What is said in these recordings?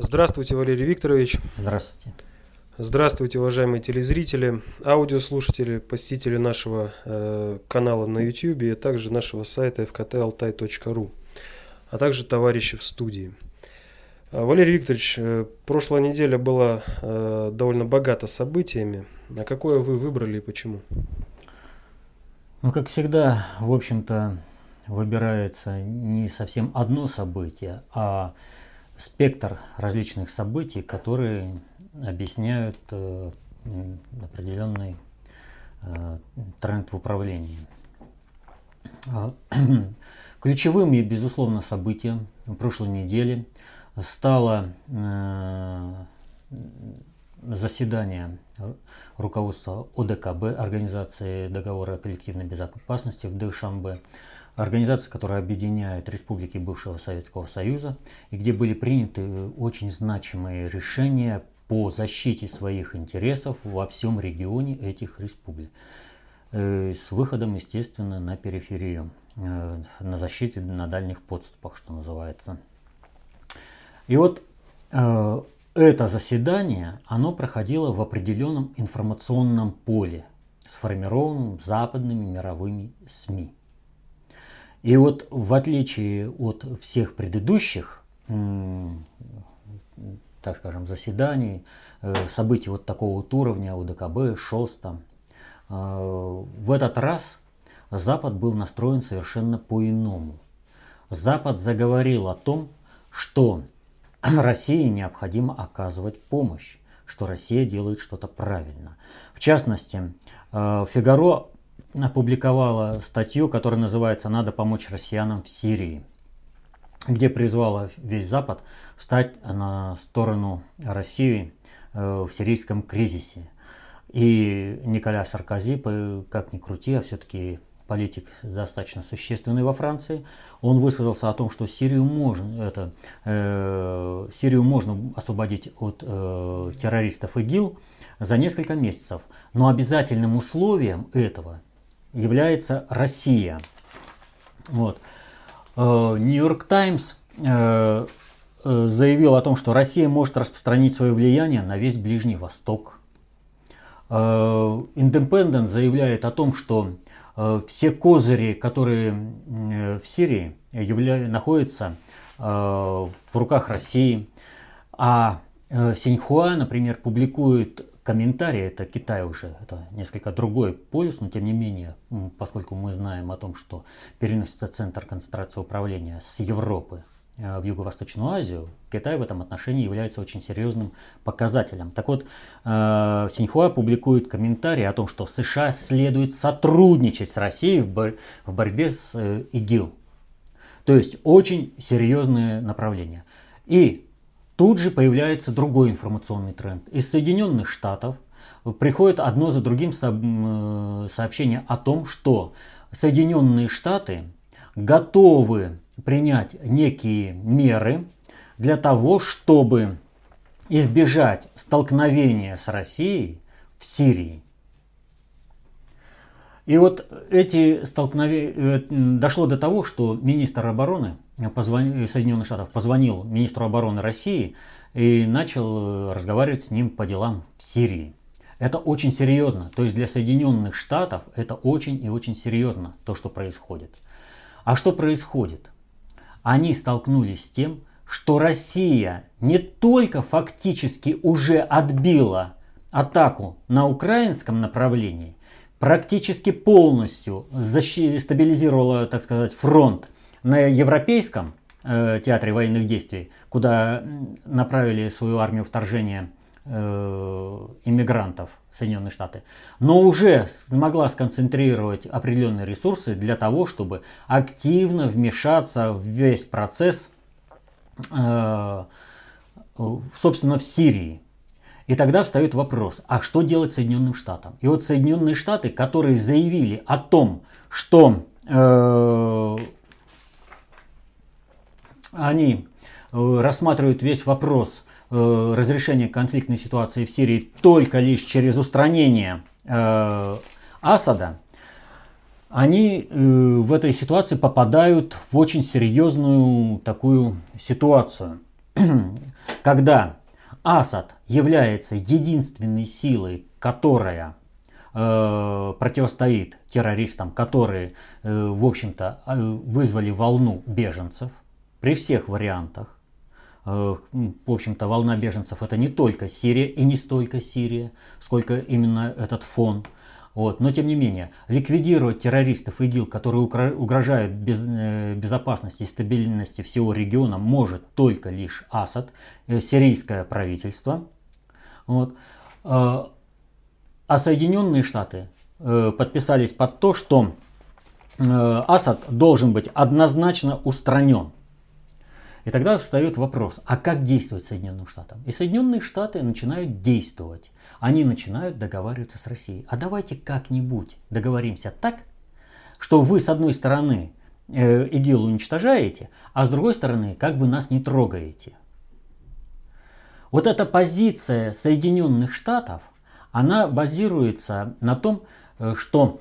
Здравствуйте, Валерий Викторович. Здравствуйте. Здравствуйте, уважаемые телезрители, аудиослушатели, посетители нашего э, канала на YouTube и также нашего сайта fktaltai.ru, а также товарищи в студии. Э, Валерий Викторович, э, прошлая неделя была э, довольно богата событиями. На какое вы выбрали и почему? Ну, как всегда, в общем-то, выбирается не совсем одно событие, а спектр различных событий, которые объясняют э, определенный э, тренд в управлении. А, ключевым и, безусловно, событием прошлой недели стало э, заседание руководства ОДКБ, Организации договора о коллективной безопасности в Душамбе, организация, которая объединяет республики бывшего Советского Союза, и где были приняты очень значимые решения по защите своих интересов во всем регионе этих республик. Э, с выходом, естественно, на периферию, э, на защите на дальних подступах, что называется. И вот э, это заседание, оно проходило в определенном информационном поле, сформированном западными мировыми СМИ. И вот в отличие от всех предыдущих, так скажем, заседаний, э, событий вот такого вот уровня, УДКБ, ШОСТа, э, в этот раз Запад был настроен совершенно по-иному. Запад заговорил о том, что России необходимо оказывать помощь, что Россия делает что-то правильно. В частности, э, Фигаро опубликовала статью, которая называется «Надо помочь россиянам в Сирии», где призвала весь Запад встать на сторону России э, в сирийском кризисе. И Николя Саркози, как ни крути, а все-таки политик достаточно существенный во Франции, он высказался о том, что Сирию можно, это, э, Сирию можно освободить от э, террористов ИГИЛ за несколько месяцев. Но обязательным условием этого – является Россия. Вот. Э, Нью-Йорк Таймс э, э, заявил о том, что Россия может распространить свое влияние на весь Ближний Восток. Индепендент заявляет о том, что все козыри, которые в Сирии явля... находятся в руках России, а Синьхуа, например, публикует комментарии, это Китай уже, это несколько другой полюс, но тем не менее, поскольку мы знаем о том, что переносится центр концентрации управления с Европы э, в Юго-Восточную Азию, Китай в этом отношении является очень серьезным показателем. Так вот, э, Синьхуа публикует комментарии о том, что США следует сотрудничать с Россией в, в борьбе с э, ИГИЛ. То есть очень серьезные направления. И Тут же появляется другой информационный тренд. Из Соединенных Штатов приходит одно за другим э, сообщение о том, что Соединенные Штаты готовы принять некие меры для того, чтобы избежать столкновения с Россией в Сирии. И вот эти столкновения э, дошло до того, что министр обороны позвонил, Соединенных Штатов позвонил министру обороны России и начал э, разговаривать с ним по делам в Сирии. Это очень серьезно. То есть для Соединенных Штатов это очень и очень серьезно то, что происходит. А что происходит? Они столкнулись с тем, что Россия не только фактически уже отбила атаку на украинском направлении, практически полностью защи- стабилизировала, так сказать, фронт на Европейском э, театре военных действий, куда направили свою армию вторжения э, иммигрантов Соединенные Штаты, но уже смогла сконцентрировать определенные ресурсы для того, чтобы активно вмешаться в весь процесс, э, собственно, в Сирии. И тогда встает вопрос, а что делать Соединенным Штатам? И вот Соединенные Штаты, которые заявили о том, что э, они э, рассматривают весь вопрос э, разрешения конфликтной ситуации в Сирии только лишь через устранение э, Асада, они в этой ситуации попадают в очень серьезную такую ситуацию, когда Асад является единственной силой, которая противостоит террористам, которые, в общем-то, вызвали волну беженцев – при всех вариантах. Э, ну, в общем-то, волна беженцев это не только Сирия и не столько Сирия, сколько именно этот фон. Вот. Но тем не менее, ликвидировать террористов ИГИЛ, которые угрожают без, э, безопасности и стабильности всего региона, может только лишь Асад, э, сирийское правительство. Вот. А Соединенные Штаты подписались под то, что Асад должен быть однозначно устранен и тогда встает вопрос, а как действовать Соединенным Штатам? И Соединенные Штаты начинают действовать. Они начинают договариваться с Россией. А давайте как-нибудь договоримся так, что вы с одной стороны э, ИГИЛ уничтожаете, а с другой стороны как бы нас не трогаете. Вот эта позиция Соединенных Штатов, она базируется на том, э, что,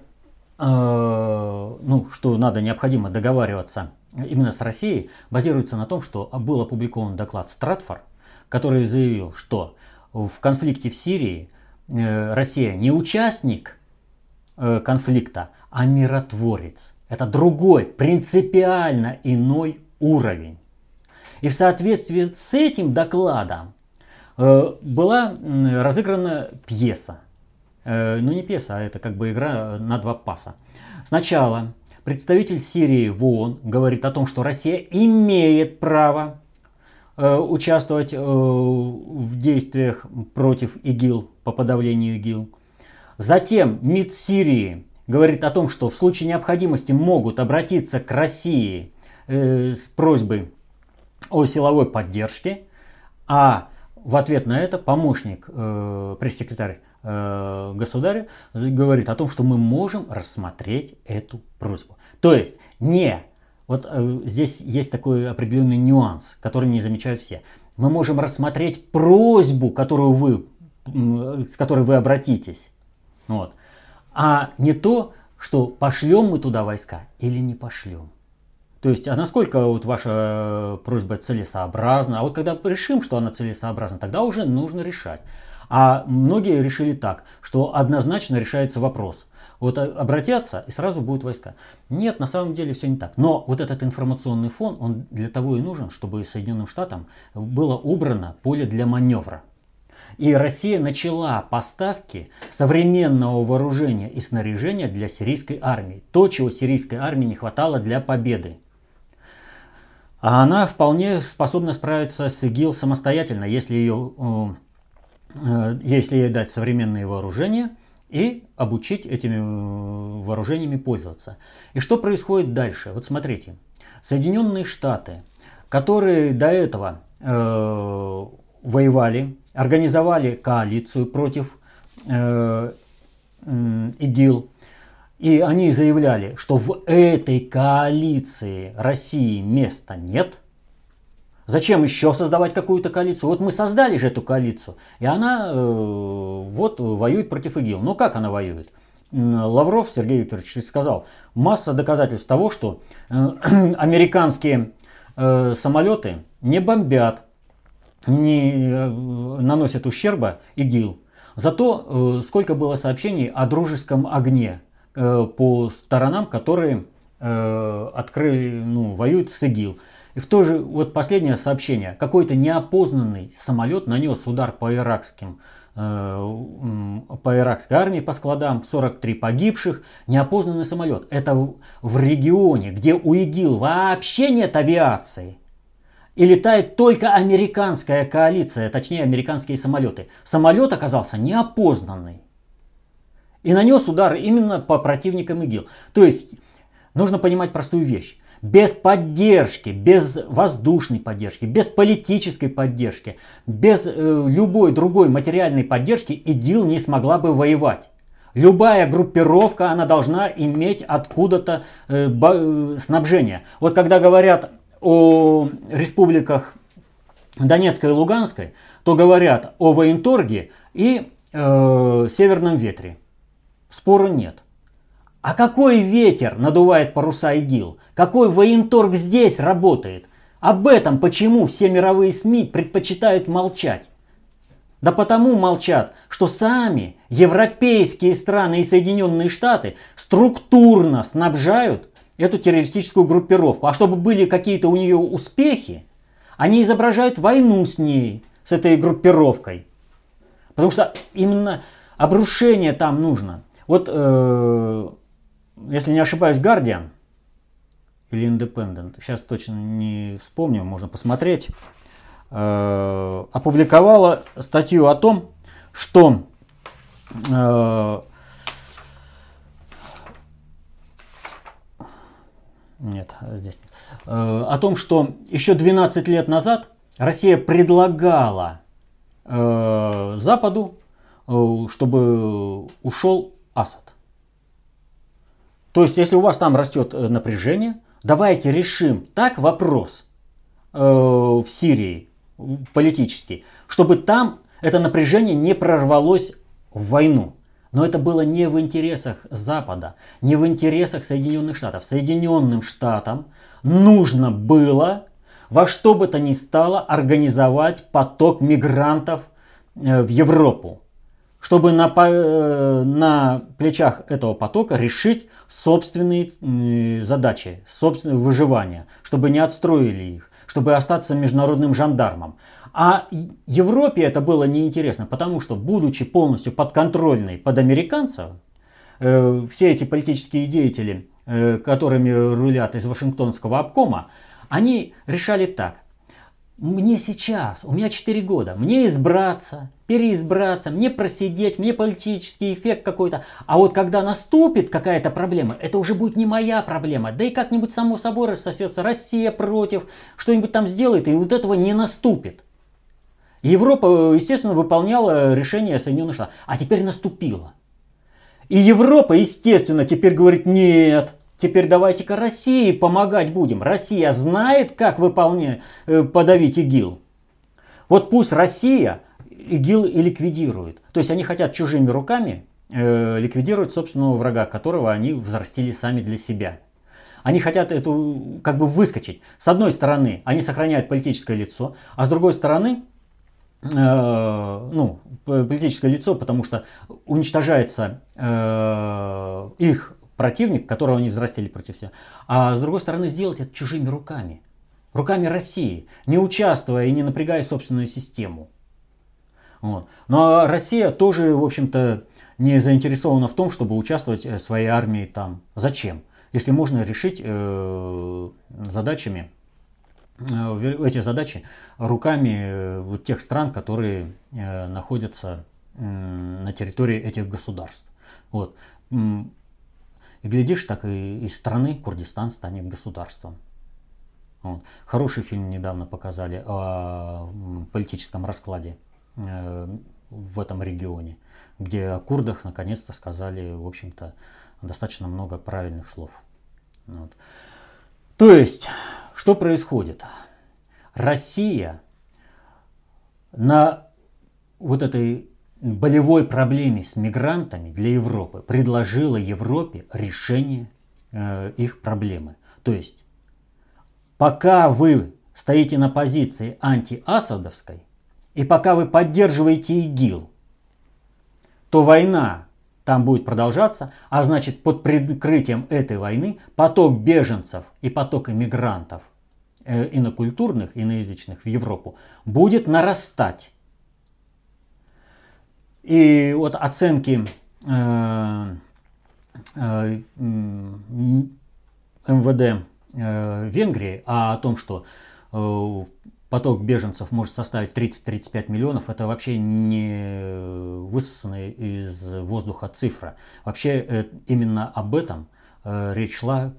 э, ну, что надо необходимо договариваться именно с Россией, базируется на том, что был опубликован доклад Стратфор, который заявил, что в конфликте в Сирии э, Россия не участник э, конфликта, а миротворец. Это другой, принципиально иной уровень. И в соответствии с этим докладом э, была разыграна пьеса. Ну не пьеса, а это как бы игра на два паса. Сначала Представитель Сирии в ООН говорит о том, что Россия имеет право э, участвовать э, в действиях против ИГИЛ, по подавлению ИГИЛ. Затем МИД Сирии говорит о том, что в случае необходимости могут обратиться к России э, с просьбой о силовой поддержке, а в ответ на это помощник, пресс-секретарь государя говорит о том, что мы можем рассмотреть эту просьбу. То есть не... Вот э, здесь есть такой определенный нюанс, который не замечают все. Мы можем рассмотреть просьбу, которую вы, э, с которой вы обратитесь. Вот. А не то, что пошлем мы туда войска или не пошлем. То есть, а насколько вот ваша просьба целесообразна? А вот когда решим, что она целесообразна, тогда уже нужно решать. А многие решили так, что однозначно решается вопрос. Вот обратятся и сразу будут войска. Нет, на самом деле все не так. Но вот этот информационный фон, он для того и нужен, чтобы Соединенным Штатам было убрано поле для маневра. И Россия начала поставки современного вооружения и снаряжения для сирийской армии. То, чего сирийской армии не хватало для победы. А она вполне способна справиться с ИГИЛ самостоятельно, если, ее, э, э, если ей дать современные вооружения – и обучить этими э, вооружениями пользоваться. И что происходит дальше? Вот смотрите, Соединенные Штаты, которые до этого э, воевали, организовали коалицию против э, ИГИЛ, и они заявляли, что в этой коалиции России места нет – Зачем еще создавать какую-то коалицию? Вот мы создали же эту коалицию, и она э, вот э, воюет против ИГИЛ. Но ну, как она воюет? Лавров Сергей Викторович сказал, масса доказательств того, что э, американские э, самолеты не бомбят, не э, наносят ущерба ИГИЛ. Зато э, сколько было сообщений о дружеском огне э, по сторонам, которые э, открыли, ну, воюют с ИГИЛ. И в то же, вот последнее сообщение, какой-то неопознанный самолет нанес удар по иракским э, по иракской армии по складам 43 погибших, неопознанный самолет. Это в регионе, где у ИГИЛ вообще нет авиации. И летает только американская коалиция, точнее американские самолеты. Самолет оказался неопознанный. И нанес удар именно по противникам ИГИЛ. То есть нужно понимать простую вещь без поддержки, без воздушной поддержки, без политической поддержки, без э, любой другой материальной поддержки ИДИЛ не смогла бы воевать. Любая группировка, она должна иметь откуда-то э, э, снабжение. Вот когда говорят о республиках Донецкой и Луганской, то говорят о военторге и э, Северном ветре. Спора нет. А какой ветер надувает паруса ИГИЛ? Какой военторг здесь работает? Об этом почему все мировые СМИ предпочитают молчать? Да потому молчат, что сами европейские страны и Соединенные Штаты структурно снабжают эту террористическую группировку. А чтобы были какие-то у нее успехи, они изображают войну с ней, с этой группировкой. Потому что именно обрушение там нужно. Вот э, если не ошибаюсь, Guardian или Independent, сейчас точно не вспомню, можно посмотреть, э, опубликовала статью о том, что э, нет, здесь нет, э, о том, что еще 12 лет назад Россия предлагала Западу, чтобы ушел Асад. То есть, если у вас там растет э, напряжение, давайте решим так вопрос э, в Сирии политический, чтобы там это напряжение не прорвалось в войну. Но это было не в интересах Запада, не в интересах Соединенных Штатов. Соединенным Штатам нужно было во что бы то ни стало организовать поток мигрантов э, в Европу чтобы на, э, на плечах этого потока решить собственные задачи, собственное выживание, чтобы не отстроили их, чтобы остаться международным жандармом. А Европе это было неинтересно, потому что, будучи полностью подконтрольной под американцев, э, все эти политические деятели, э, которыми рулят из Вашингтонского обкома, они решали так мне сейчас, у меня 4 года, мне избраться, переизбраться, мне просидеть, мне политический эффект какой-то. А вот когда наступит какая-то проблема, это уже будет не моя проблема. Да и как-нибудь само собой рассосется. Россия против, что-нибудь там сделает, и вот этого не наступит. Европа, естественно, выполняла решение Соединенных Штатов. А теперь наступило. И Европа, естественно, теперь говорит, нет, Теперь давайте-ка России помогать будем. Россия знает, как выполнять, э, подавить ИГИЛ. Вот пусть Россия ИГИЛ и ликвидирует. То есть они хотят чужими руками э, ликвидировать собственного врага, которого они взрастили сами для себя. Они хотят эту как бы выскочить. С одной стороны, они сохраняют политическое лицо, а с другой стороны, э, ну, политическое лицо, потому что уничтожается э, их противник, которого они взрастили против себя, а с другой стороны сделать это чужими руками, руками России, не участвуя и не напрягая собственную систему. Вот. Но ну, а Россия тоже, в общем-то, не заинтересована в том, чтобы участвовать э, своей армии там. Зачем? Если можно решить э, задачами э, эти задачи руками э, вот тех стран, которые э, находятся э, на территории этих государств. Вот. И глядишь, так и из страны Курдистан станет государством. Вот. Хороший фильм недавно показали о а, политическом раскладе э, в этом регионе, где о курдах наконец-то сказали, в общем-то, достаточно много правильных слов. Вот. То есть, что происходит? Россия на вот этой болевой проблеме с мигрантами для Европы предложила Европе решение э, их проблемы. То есть, пока вы стоите на позиции антиасадовской, и пока вы поддерживаете ИГИЛ, то война там будет продолжаться, а значит под прикрытием этой войны поток беженцев и поток иммигрантов э, инокультурных, иноязычных в Европу будет нарастать. И вот оценки э, э, МВД э, Венгрии а о том, что поток беженцев может составить 30-35 миллионов, это вообще не высосанная из воздуха цифра. Вообще именно об этом речь шла,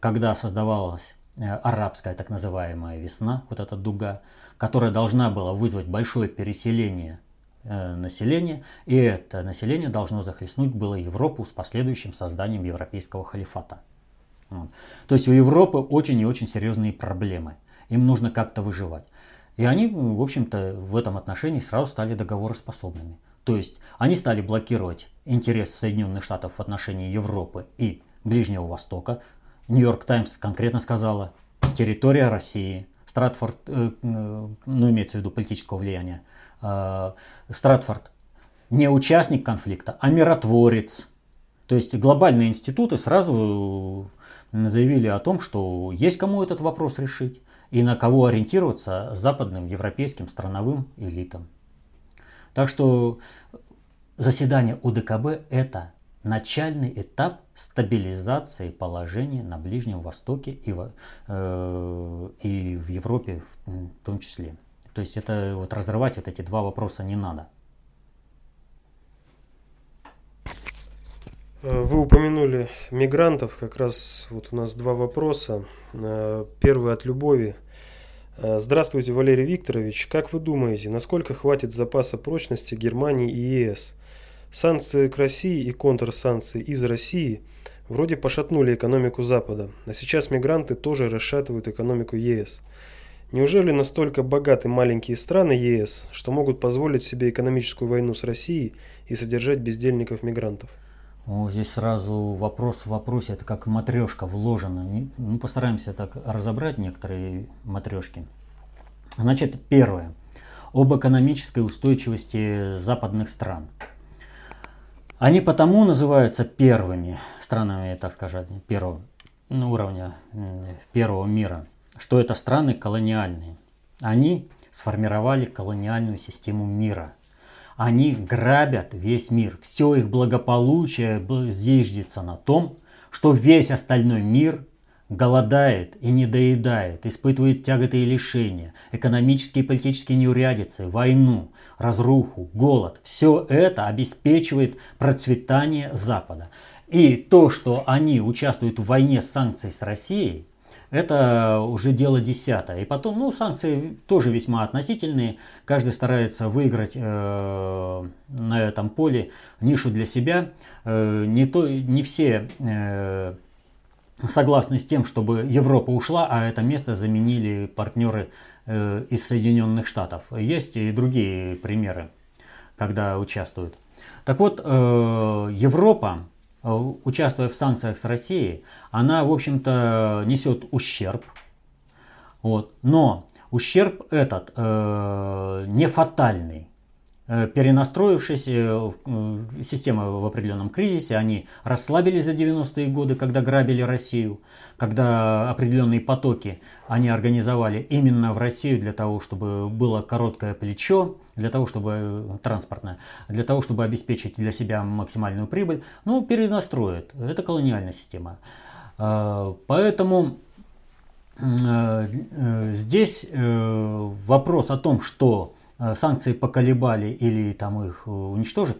когда создавалась арабская так называемая весна, вот эта дуга, которая должна была вызвать большое переселение – Э, население, и это население должно захлестнуть было Европу с последующим созданием европейского халифата. То есть у Европы очень и очень серьезные проблемы. Им нужно как-то выживать. И они, в общем-то, в этом отношении сразу стали договороспособными. То есть они стали блокировать интерес Соединенных Штатов в отношении Европы и Ближнего Востока. Нью-Йорк Таймс конкретно сказала, территория России, Стратфорд, э, э, ну имеется в виду политического влияния, Э, Стратфорд не участник конфликта, а миротворец. То есть глобальные институты сразу заявили о том, что есть кому этот вопрос решить и на кого ориентироваться западным, европейским, страновым элитам. Так что заседание УДКБ – это начальный этап стабилизации положения на Ближнем Востоке и в, э, и в Европе в том числе. То есть это вот разрывать вот эти два вопроса не надо. Э, вы упомянули мигрантов, как раз вот у нас два вопроса. Э, первый от Любови. Э, Здравствуйте, Валерий Викторович. Как вы думаете, насколько хватит запаса прочности Германии и ЕС? Санкции к России и контрсанкции из России вроде пошатнули экономику Запада, а сейчас мигранты тоже расшатывают экономику ЕС. Неужели настолько богаты маленькие страны ЕС, что могут позволить себе экономическую войну с Россией и содержать бездельников-мигрантов? О, здесь сразу вопрос в вопросе, это как матрешка вложена. Мы ну, постараемся так разобрать некоторые матрешки. Значит, первое. Об экономической устойчивости западных стран. Они потому называются первыми странами, так сказать, первого ну, уровня, первого мира – что это страны колониальные. Они сформировали колониальную систему мира. Они грабят весь мир. Все их благополучие зиждется на том, что весь остальной мир голодает и недоедает, испытывает тяготы и лишения, экономические и политические неурядицы, войну, разруху, голод. Все это обеспечивает процветание Запада. И то, что они участвуют в войне с санкцией с Россией, это уже дело десятое. И потом, ну, санкции тоже весьма относительные. Каждый старается выиграть э, на этом поле нишу для себя. Э, не, то, не все... Э, согласны с тем, чтобы Европа ушла, а это место заменили партнеры э, из Соединенных Штатов. Есть и другие примеры, когда участвуют. Так вот, э, Европа Э, участвуя в санкциях с Россией, она, в общем-то, несет ущерб. Вот. Но ущерб этот э, не фатальный. Э, перенастроившись, э, э, система в определенном кризисе, они расслабились за 90-е годы, когда грабили Россию, когда определенные потоки они организовали именно в Россию для того, чтобы было короткое плечо, для того, чтобы транспортное, для того, чтобы обеспечить для себя максимальную прибыль, ну, перенастроят. Это колониальная система. Поэтому здесь вопрос о том, что Э, санкции поколебали или там их э, уничтожат,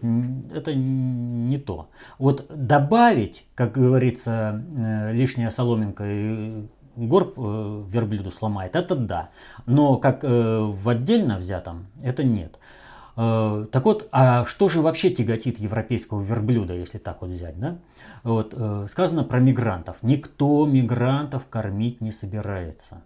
это не то. Вот добавить, как говорится, э, лишняя соломинка и горб верблюду сломает, это да. Но как в отдельно взятом, это нет. Так вот, а что же вообще тяготит европейского верблюда, если так вот взять, да? Вот, сказано про мигрантов. Никто мигрантов кормить не собирается.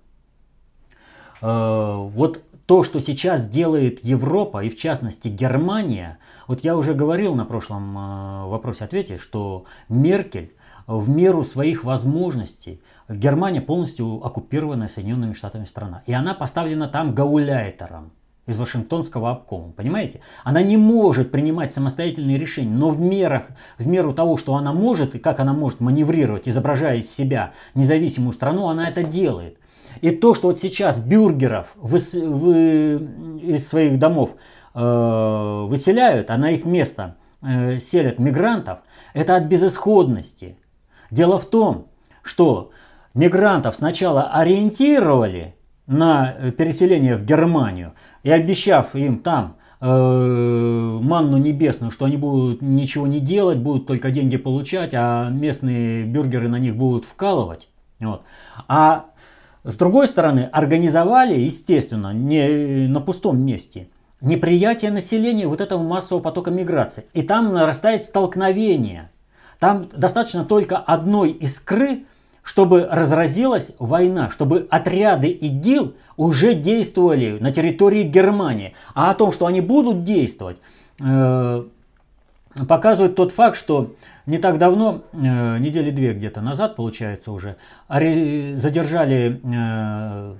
Вот то, что сейчас делает Европа и в частности Германия, вот я уже говорил на прошлом э, вопросе-ответе, что Меркель в меру своих возможностей. Германия полностью оккупированная Соединенными Штатами страна. И она поставлена там гауляйтером из Вашингтонского обкома, понимаете? Она не может принимать самостоятельные решения, но в, мерах, в меру того, что она может и как она может маневрировать, изображая из себя независимую страну, она это делает. И то, что вот сейчас бюргеров выс... вы... из своих домов э... выселяют, а на их место э... селят мигрантов, это от безысходности. Дело в том, что мигрантов сначала ориентировали на э, переселение в Германию и обещав им там э, манну небесную, что они будут ничего не делать, будут только деньги получать, а местные бюргеры на них будут вкалывать. Вот. А с другой стороны, организовали, естественно, не на пустом месте, неприятие населения вот этого массового потока миграции. И там нарастает столкновение. Там достаточно только одной искры, чтобы разразилась война, чтобы отряды ИГИЛ уже действовали на территории Германии. А о том, что они будут действовать, э, показывает тот факт, что не так давно, э, недели две где-то назад, получается уже, задержали э,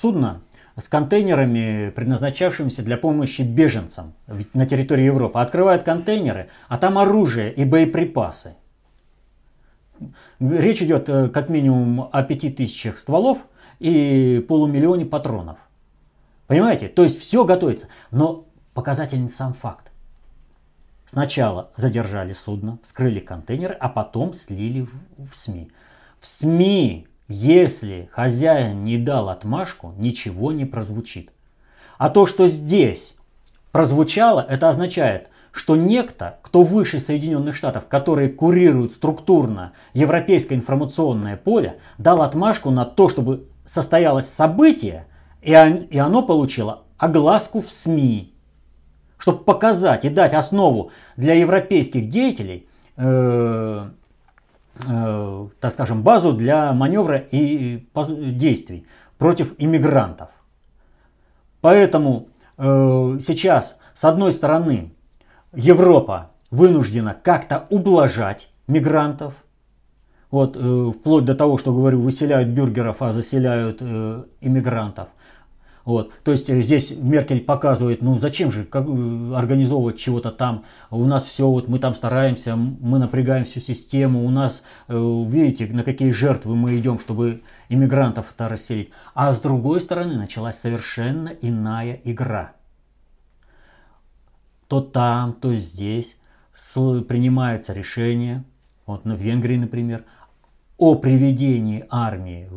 судно с контейнерами, предназначавшимися для помощи беженцам на территории Европы. Открывают контейнеры, а там оружие и боеприпасы. Речь идет э, как минимум о 5000 стволов и полумиллионе патронов. Понимаете? То есть все готовится. Но показательный сам факт. Сначала задержали судно, вскрыли контейнеры, а потом слили в, СМИ. В СМИ, если хозяин не дал отмашку, ничего не прозвучит. А то, что здесь прозвучало, это означает, что некто, кто выше Соединенных Штатов, который курирует структурно европейское информационное поле, дал отмашку на то, чтобы состоялось событие, и оно получило огласку в СМИ чтобы показать и дать основу для европейских деятелей, э, э, так скажем, базу для маневра и действий против иммигрантов. Поэтому э, сейчас, с одной стороны, Европа вынуждена как-то ублажать мигрантов, вот, э, вплоть до того, что, говорю, выселяют бюргеров, а заселяют э, иммигрантов – вот. То есть э, здесь Меркель показывает, ну зачем же как, э, организовывать чего-то там, у нас все, вот мы там стараемся, мы напрягаем всю систему, у нас, э, видите, на какие жертвы мы идем, чтобы иммигрантов-то расселить. А с другой стороны началась совершенно иная игра. То там, то здесь принимается решение, вот в Венгрии, например, о приведении армии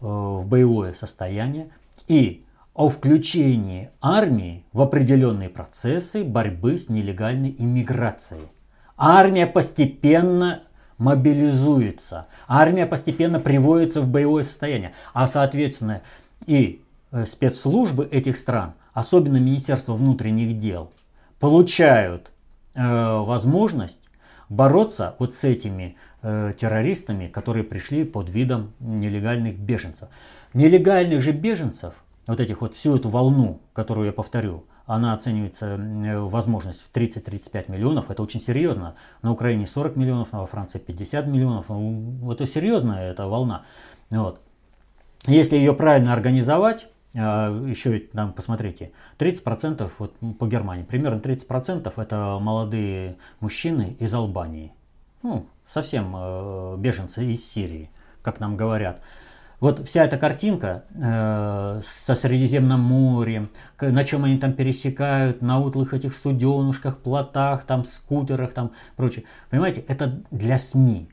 в, в боевое состояние и о включении армии в определенные процессы борьбы с нелегальной иммиграцией. Армия постепенно мобилизуется, армия постепенно приводится в боевое состояние, а соответственно и э, спецслужбы этих стран, особенно Министерство внутренних дел, получают э, возможность бороться вот с этими э, террористами, которые пришли под видом нелегальных беженцев. Нелегальных же беженцев вот этих вот, всю эту волну, которую я повторю, она оценивается, э, возможность в 30-35 миллионов, это очень серьезно. На Украине 40 миллионов, во Франции 50 миллионов, ну, это серьезная эта волна. Вот. Если ее правильно организовать, э, еще ведь там посмотрите, 30% вот по Германии, примерно 30% это молодые мужчины из Албании, ну, совсем э, беженцы из Сирии, как нам говорят. Вот вся эта картинка э, со Средиземным морем, на чем они там пересекают, на утлых этих суденушках, плотах, там скутерах, там прочее. Понимаете, это для СМИ.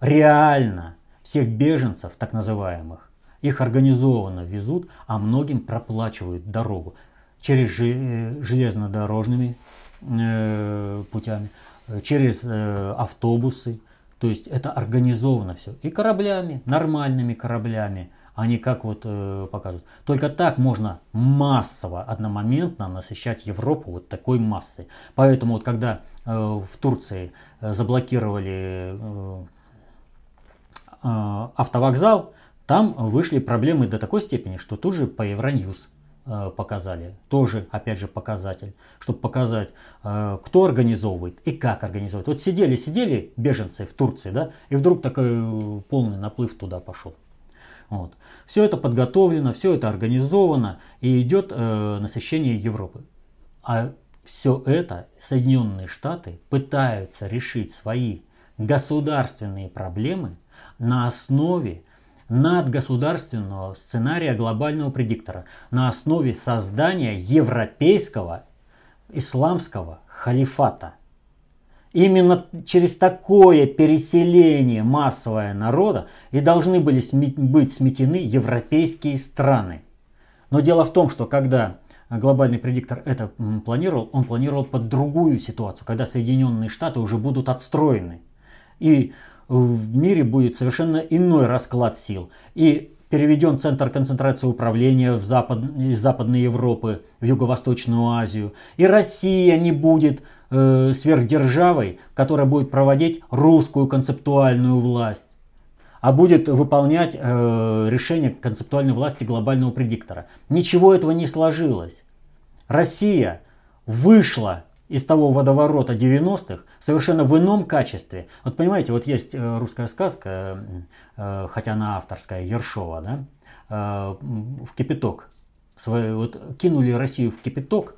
Реально всех беженцев, так называемых, их организованно везут, а многим проплачивают дорогу через э, железнодорожными э, путями, э, через э, автобусы, то есть это организовано все. И кораблями, нормальными кораблями, а не как вот э, показывают. Только так можно массово, одномоментно насыщать Европу вот такой массой. Поэтому вот когда э, в Турции э, заблокировали э, э, автовокзал, там вышли проблемы до такой степени, что тут же по Евроньюз Э, показали. Тоже, опять же, показатель. Чтобы показать, э, кто организовывает и как организовывает. Вот сидели-сидели беженцы в Турции, да, и вдруг такой э, полный наплыв туда пошел. Вот. Все это подготовлено, все это организовано и идет э, насыщение Европы. А все это Соединенные Штаты пытаются решить свои государственные проблемы на основе надгосударственного сценария глобального предиктора на основе создания европейского исламского халифата. Именно через такое переселение массовое народа и должны были быть сметены европейские страны. Но дело в том, что когда глобальный предиктор это планировал, он планировал под другую ситуацию, когда Соединенные Штаты уже будут отстроены. И в мире будет совершенно иной расклад сил. И переведен центр концентрации управления в запад, из Западной Европы в Юго-Восточную Азию. И Россия не будет э, сверхдержавой, которая будет проводить русскую концептуальную власть, а будет выполнять э, решение концептуальной власти глобального предиктора. Ничего этого не сложилось. Россия вышла из того водоворота 90-х совершенно в ином качестве. Вот понимаете, вот есть э, русская сказка, э, э, хотя она авторская, Ершова, да, в кипяток. Свою, вот, кинули Россию в кипяток,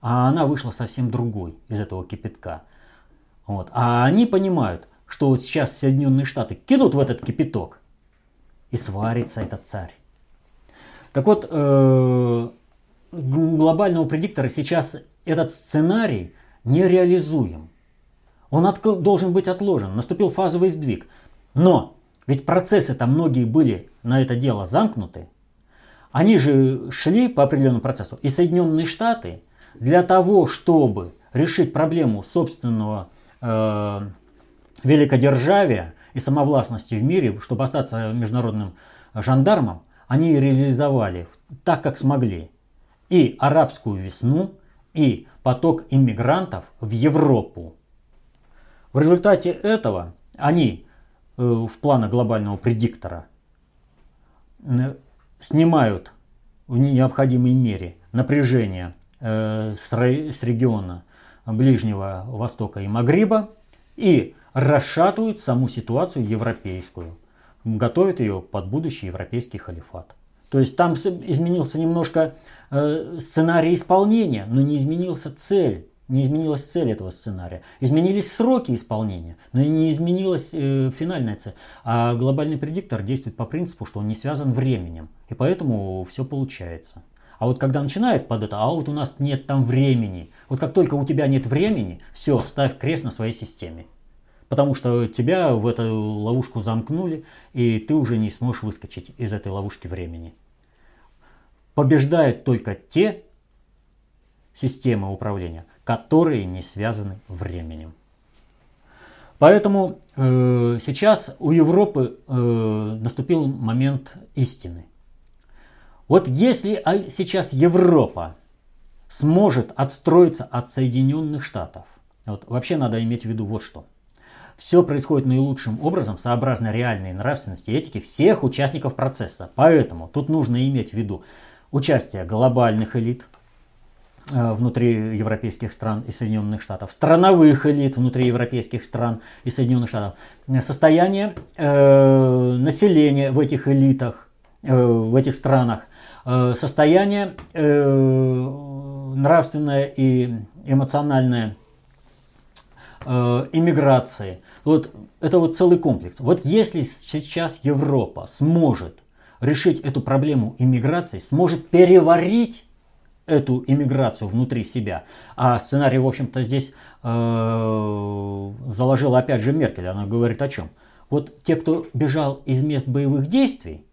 а она вышла совсем другой из этого кипятка. Вот. А они понимают, что вот сейчас Соединенные Штаты кинут в этот кипяток, и сварится этот царь. Так вот, глобального предиктора сейчас этот сценарий нереализуем. Он от, должен быть отложен. Наступил фазовый сдвиг. Но ведь процессы там многие были на это дело замкнуты. Они же шли по определенному процессу. И Соединенные Штаты для того, чтобы решить проблему собственного э, великодержавия и самовластности в мире, чтобы остаться международным жандармом, они реализовали так, как смогли. И арабскую весну, и поток иммигрантов в Европу. В результате этого они э, в планах глобального предиктора снимают в необходимой мере напряжение э, с региона Ближнего Востока и Магриба и расшатывают саму ситуацию европейскую, готовят ее под будущий европейский халифат. То есть там изменился немножко э, сценарий исполнения, но не изменился цель. Не изменилась цель этого сценария. Изменились сроки исполнения, но не изменилась э, финальная цель. А глобальный предиктор действует по принципу, что он не связан временем. И поэтому все получается. А вот когда начинает под это, а вот у нас нет там времени. Вот как только у тебя нет времени, все, ставь крест на своей системе. Потому что тебя в эту ловушку замкнули, и ты уже не сможешь выскочить из этой ловушки времени. Побеждают только те системы управления, которые не связаны временем. Поэтому э, сейчас у Европы э, наступил момент истины. Вот если а, сейчас Европа сможет отстроиться от Соединенных Штатов, вот вообще надо иметь в виду вот что. Все происходит наилучшим образом, сообразно реальной нравственности и этике всех участников процесса. Поэтому тут нужно иметь в виду, участие глобальных элит э, внутри европейских стран и Соединенных Штатов, страновых элит внутри европейских стран и Соединенных Штатов, состояние э, населения в этих элитах, э, в этих странах, э, состояние э, нравственное и эмоциональное э, иммиграции. Вот это вот целый комплекс. Вот если сейчас Европа сможет решить эту проблему иммиграции, сможет переварить эту иммиграцию внутри себя. А сценарий, в общем-то, здесь э, заложила опять же Меркель. Она говорит о чем? Вот те, кто бежал из мест боевых действий,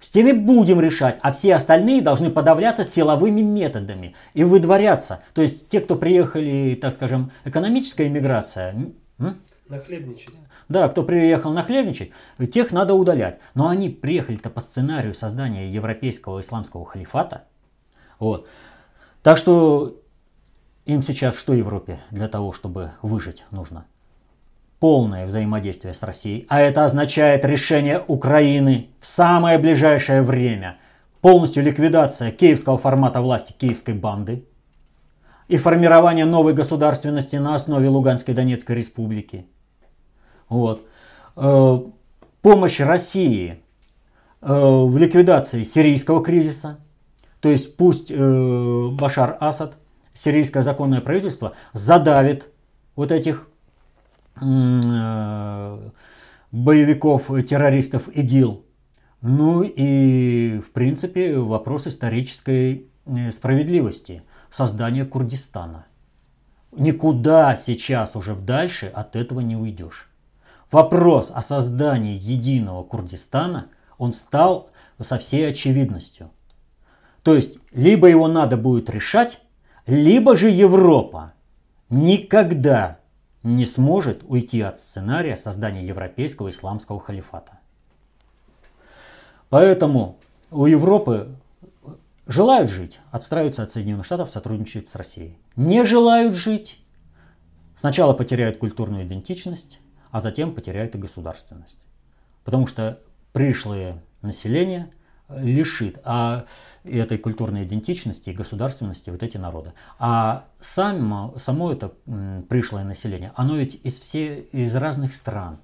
с теми будем решать, а все остальные должны подавляться силовыми методами и выдворяться. То есть те, кто приехали, так скажем, экономическая иммиграция, м? Нахлебничать. Да, кто приехал нахлебничать, тех надо удалять. Но они приехали-то по сценарию создания европейского исламского халифата. Вот. Так что им сейчас что Европе для того, чтобы выжить нужно? Полное взаимодействие с Россией. А это означает решение Украины в самое ближайшее время. Полностью ликвидация киевского формата власти киевской банды и формирование новой государственности на основе Луганской Донецкой Республики. Вот. Э, помощь России э, в ликвидации сирийского кризиса. То есть пусть э, Башар Асад, сирийское законное правительство, задавит вот этих боевиков, террористов ИГИЛ. Ну и, в принципе, вопрос исторической справедливости, создания Курдистана. Никуда сейчас уже дальше от этого не уйдешь. Вопрос о создании единого Курдистана, он стал со всей очевидностью. То есть, либо его надо будет решать, либо же Европа никогда не сможет уйти от сценария создания европейского исламского халифата. Поэтому у Европы желают жить, отстраиваются от Соединенных Штатов, сотрудничают с Россией. Не желают жить, сначала потеряют культурную идентичность, а затем потеряет и государственность. Потому что пришлое население лишит а этой культурной идентичности и государственности вот эти народы. А само, само это пришлое население, оно ведь из, все, из разных стран,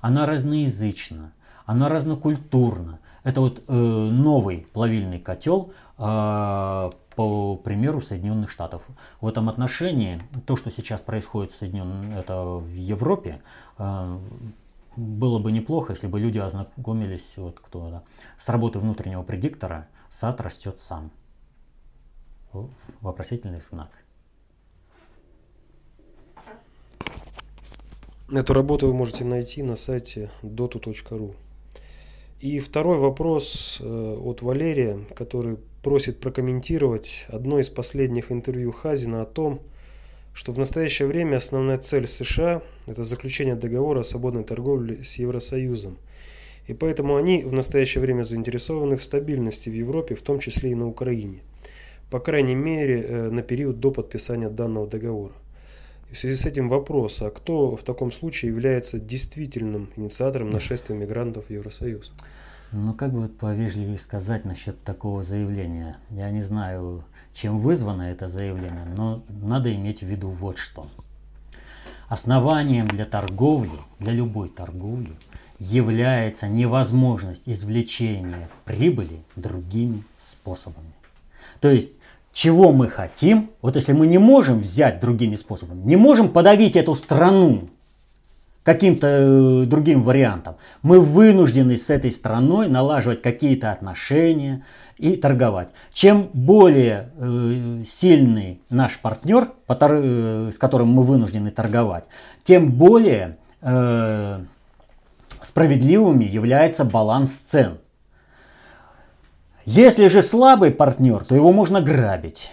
оно разноязычно, оно разнокультурно. Это вот э, новый плавильный котел э, а, по примеру Соединенных Штатов. В этом отношении то, что сейчас происходит в, Соединен... это в Европе, э, было бы неплохо, если бы люди ознакомились вот, кто, да, с работой внутреннего предиктора «Сад растет сам». Вопросительный знак. Эту работу вы можете найти на сайте dotu.ru. И второй вопрос э, от Валерия, который просит прокомментировать одно из последних интервью Хазина о том, что в настоящее время основная цель США – это заключение договора о свободной торговле с Евросоюзом. И поэтому они в настоящее время заинтересованы в стабильности в Европе, в том числе и на Украине. По крайней мере, э, на период до подписания данного договора. И в связи с этим вопрос, а кто в таком случае является действительным инициатором нашествия мигрантов в Евросоюз? Ну, как бы вот повежливее сказать насчет такого заявления. Я не знаю, чем вызвано это заявление, но надо иметь в виду вот что. Основанием для торговли, для любой торговли, является невозможность извлечения прибыли другими способами. То есть, чего мы хотим, вот если мы не можем взять другими способами, не можем подавить эту страну, каким-то э, другим вариантом. Мы вынуждены с этой страной налаживать какие-то отношения и торговать. Чем более э, сильный наш партнер, э, с которым мы вынуждены торговать, тем более э, справедливыми является баланс цен. Если же слабый партнер, то его можно грабить.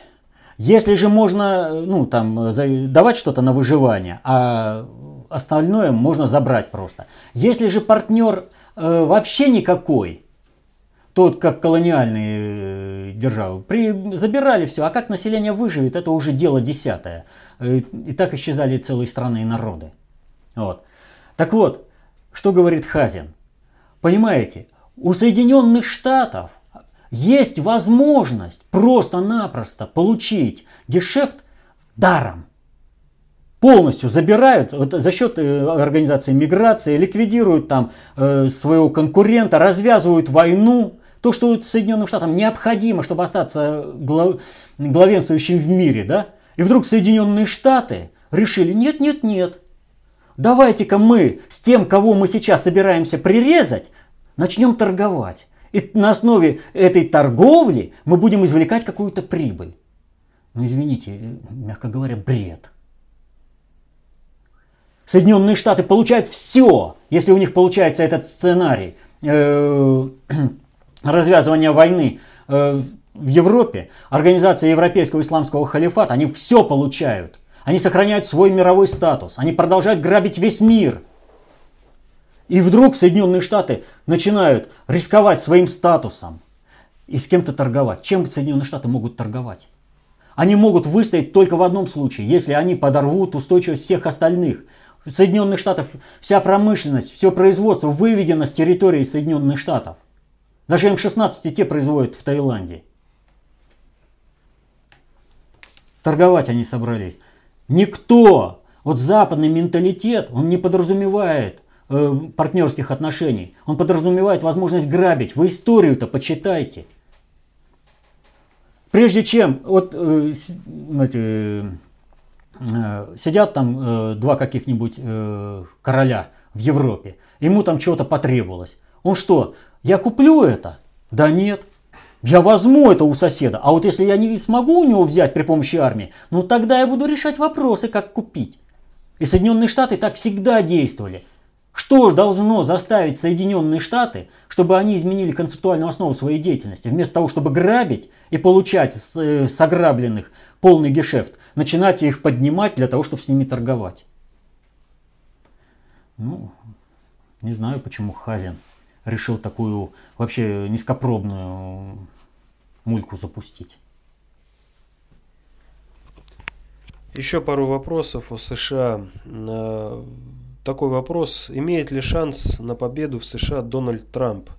Если же можно ну, там, давать что-то на выживание, а остальное можно забрать просто. Если же партнер э, вообще никакой, тот, как колониальные э, державы, при, забирали все, а как население выживет, это уже дело десятое. Э, и так исчезали целые страны и народы. Вот. Так вот, что говорит Хазин? Понимаете, у Соединенных Штатов есть возможность просто-напросто получить гешефт даром полностью забирают вот, за счет э, организации миграции, ликвидируют там э, своего конкурента, развязывают войну. То, что Соединенным Штатам необходимо, чтобы остаться э, глав, главенствующим в мире, да? И вдруг Соединенные Штаты решили, нет, нет, нет, давайте-ка мы с тем, кого мы сейчас собираемся прирезать, начнем торговать. И на основе этой торговли мы будем извлекать какую-то прибыль. Ну извините, э, мягко говоря, бред. Соединенные Штаты получают все, если у них получается этот сценарий э, развязывания войны э, в Европе, организация Европейского исламского халифата, они все получают. Они сохраняют свой мировой статус, они продолжают грабить весь мир. И вдруг Соединенные Штаты начинают рисковать своим статусом и с кем-то торговать. Чем Соединенные Штаты могут торговать? Они могут выстоять только в одном случае, если они подорвут устойчивость всех остальных. Соединенных Штатов вся промышленность, все производство выведено с территории Соединенных Штатов. Даже М-16 те производят в Таиланде. Торговать они собрались. Никто, вот западный менталитет, он не подразумевает э, партнерских отношений. Он подразумевает возможность грабить. Вы историю-то почитайте. Прежде чем, вот, э, знаете, Э, сидят там э, два каких-нибудь э, короля в Европе, ему там чего-то потребовалось. Он что, я куплю это? Да нет. Я возьму это у соседа, а вот если я не смогу у него взять при помощи армии, ну тогда я буду решать вопросы, как купить. И Соединенные Штаты так всегда действовали. Что должно заставить Соединенные Штаты, чтобы они изменили концептуальную основу своей деятельности? Вместо того, чтобы грабить и получать с, с ограбленных полный гешефт, начинать их поднимать для того, чтобы с ними торговать. Ну, не знаю, почему Хазин решил такую вообще низкопробную мульку запустить. Еще пару вопросов о США. Э, такой вопрос. Имеет ли шанс на победу в США Дональд Трамп?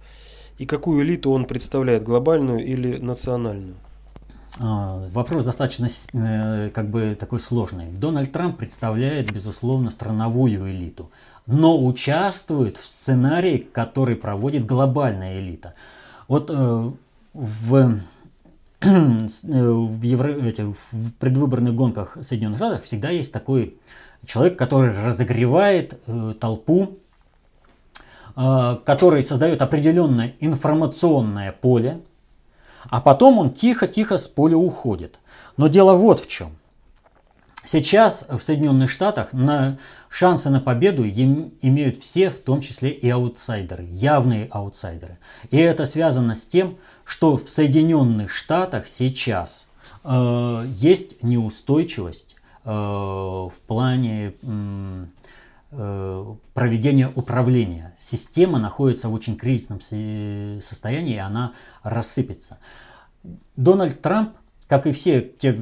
И какую элиту он представляет, глобальную или национальную? А, вопрос достаточно э, как бы такой сложный. Дональд Трамп представляет, безусловно, страновую элиту, но участвует в сценарии, который проводит глобальная элита. Вот э, в, в, евро, эти, в предвыборных гонках Соединенных Штатов всегда есть такой человек, который разогревает э, толпу, который создает определенное информационное поле, а потом он тихо-тихо с поля уходит. Но дело вот в чем. Сейчас в Соединенных Штатах на шансы на победу им имеют все, в том числе и аутсайдеры, явные аутсайдеры. И это связано с тем, что в Соединенных Штатах сейчас э, есть неустойчивость э, в плане... Э, Э, проведения управления. Система находится в очень кризисном состоянии, и она рассыпется. Дональд Трамп, как и все те,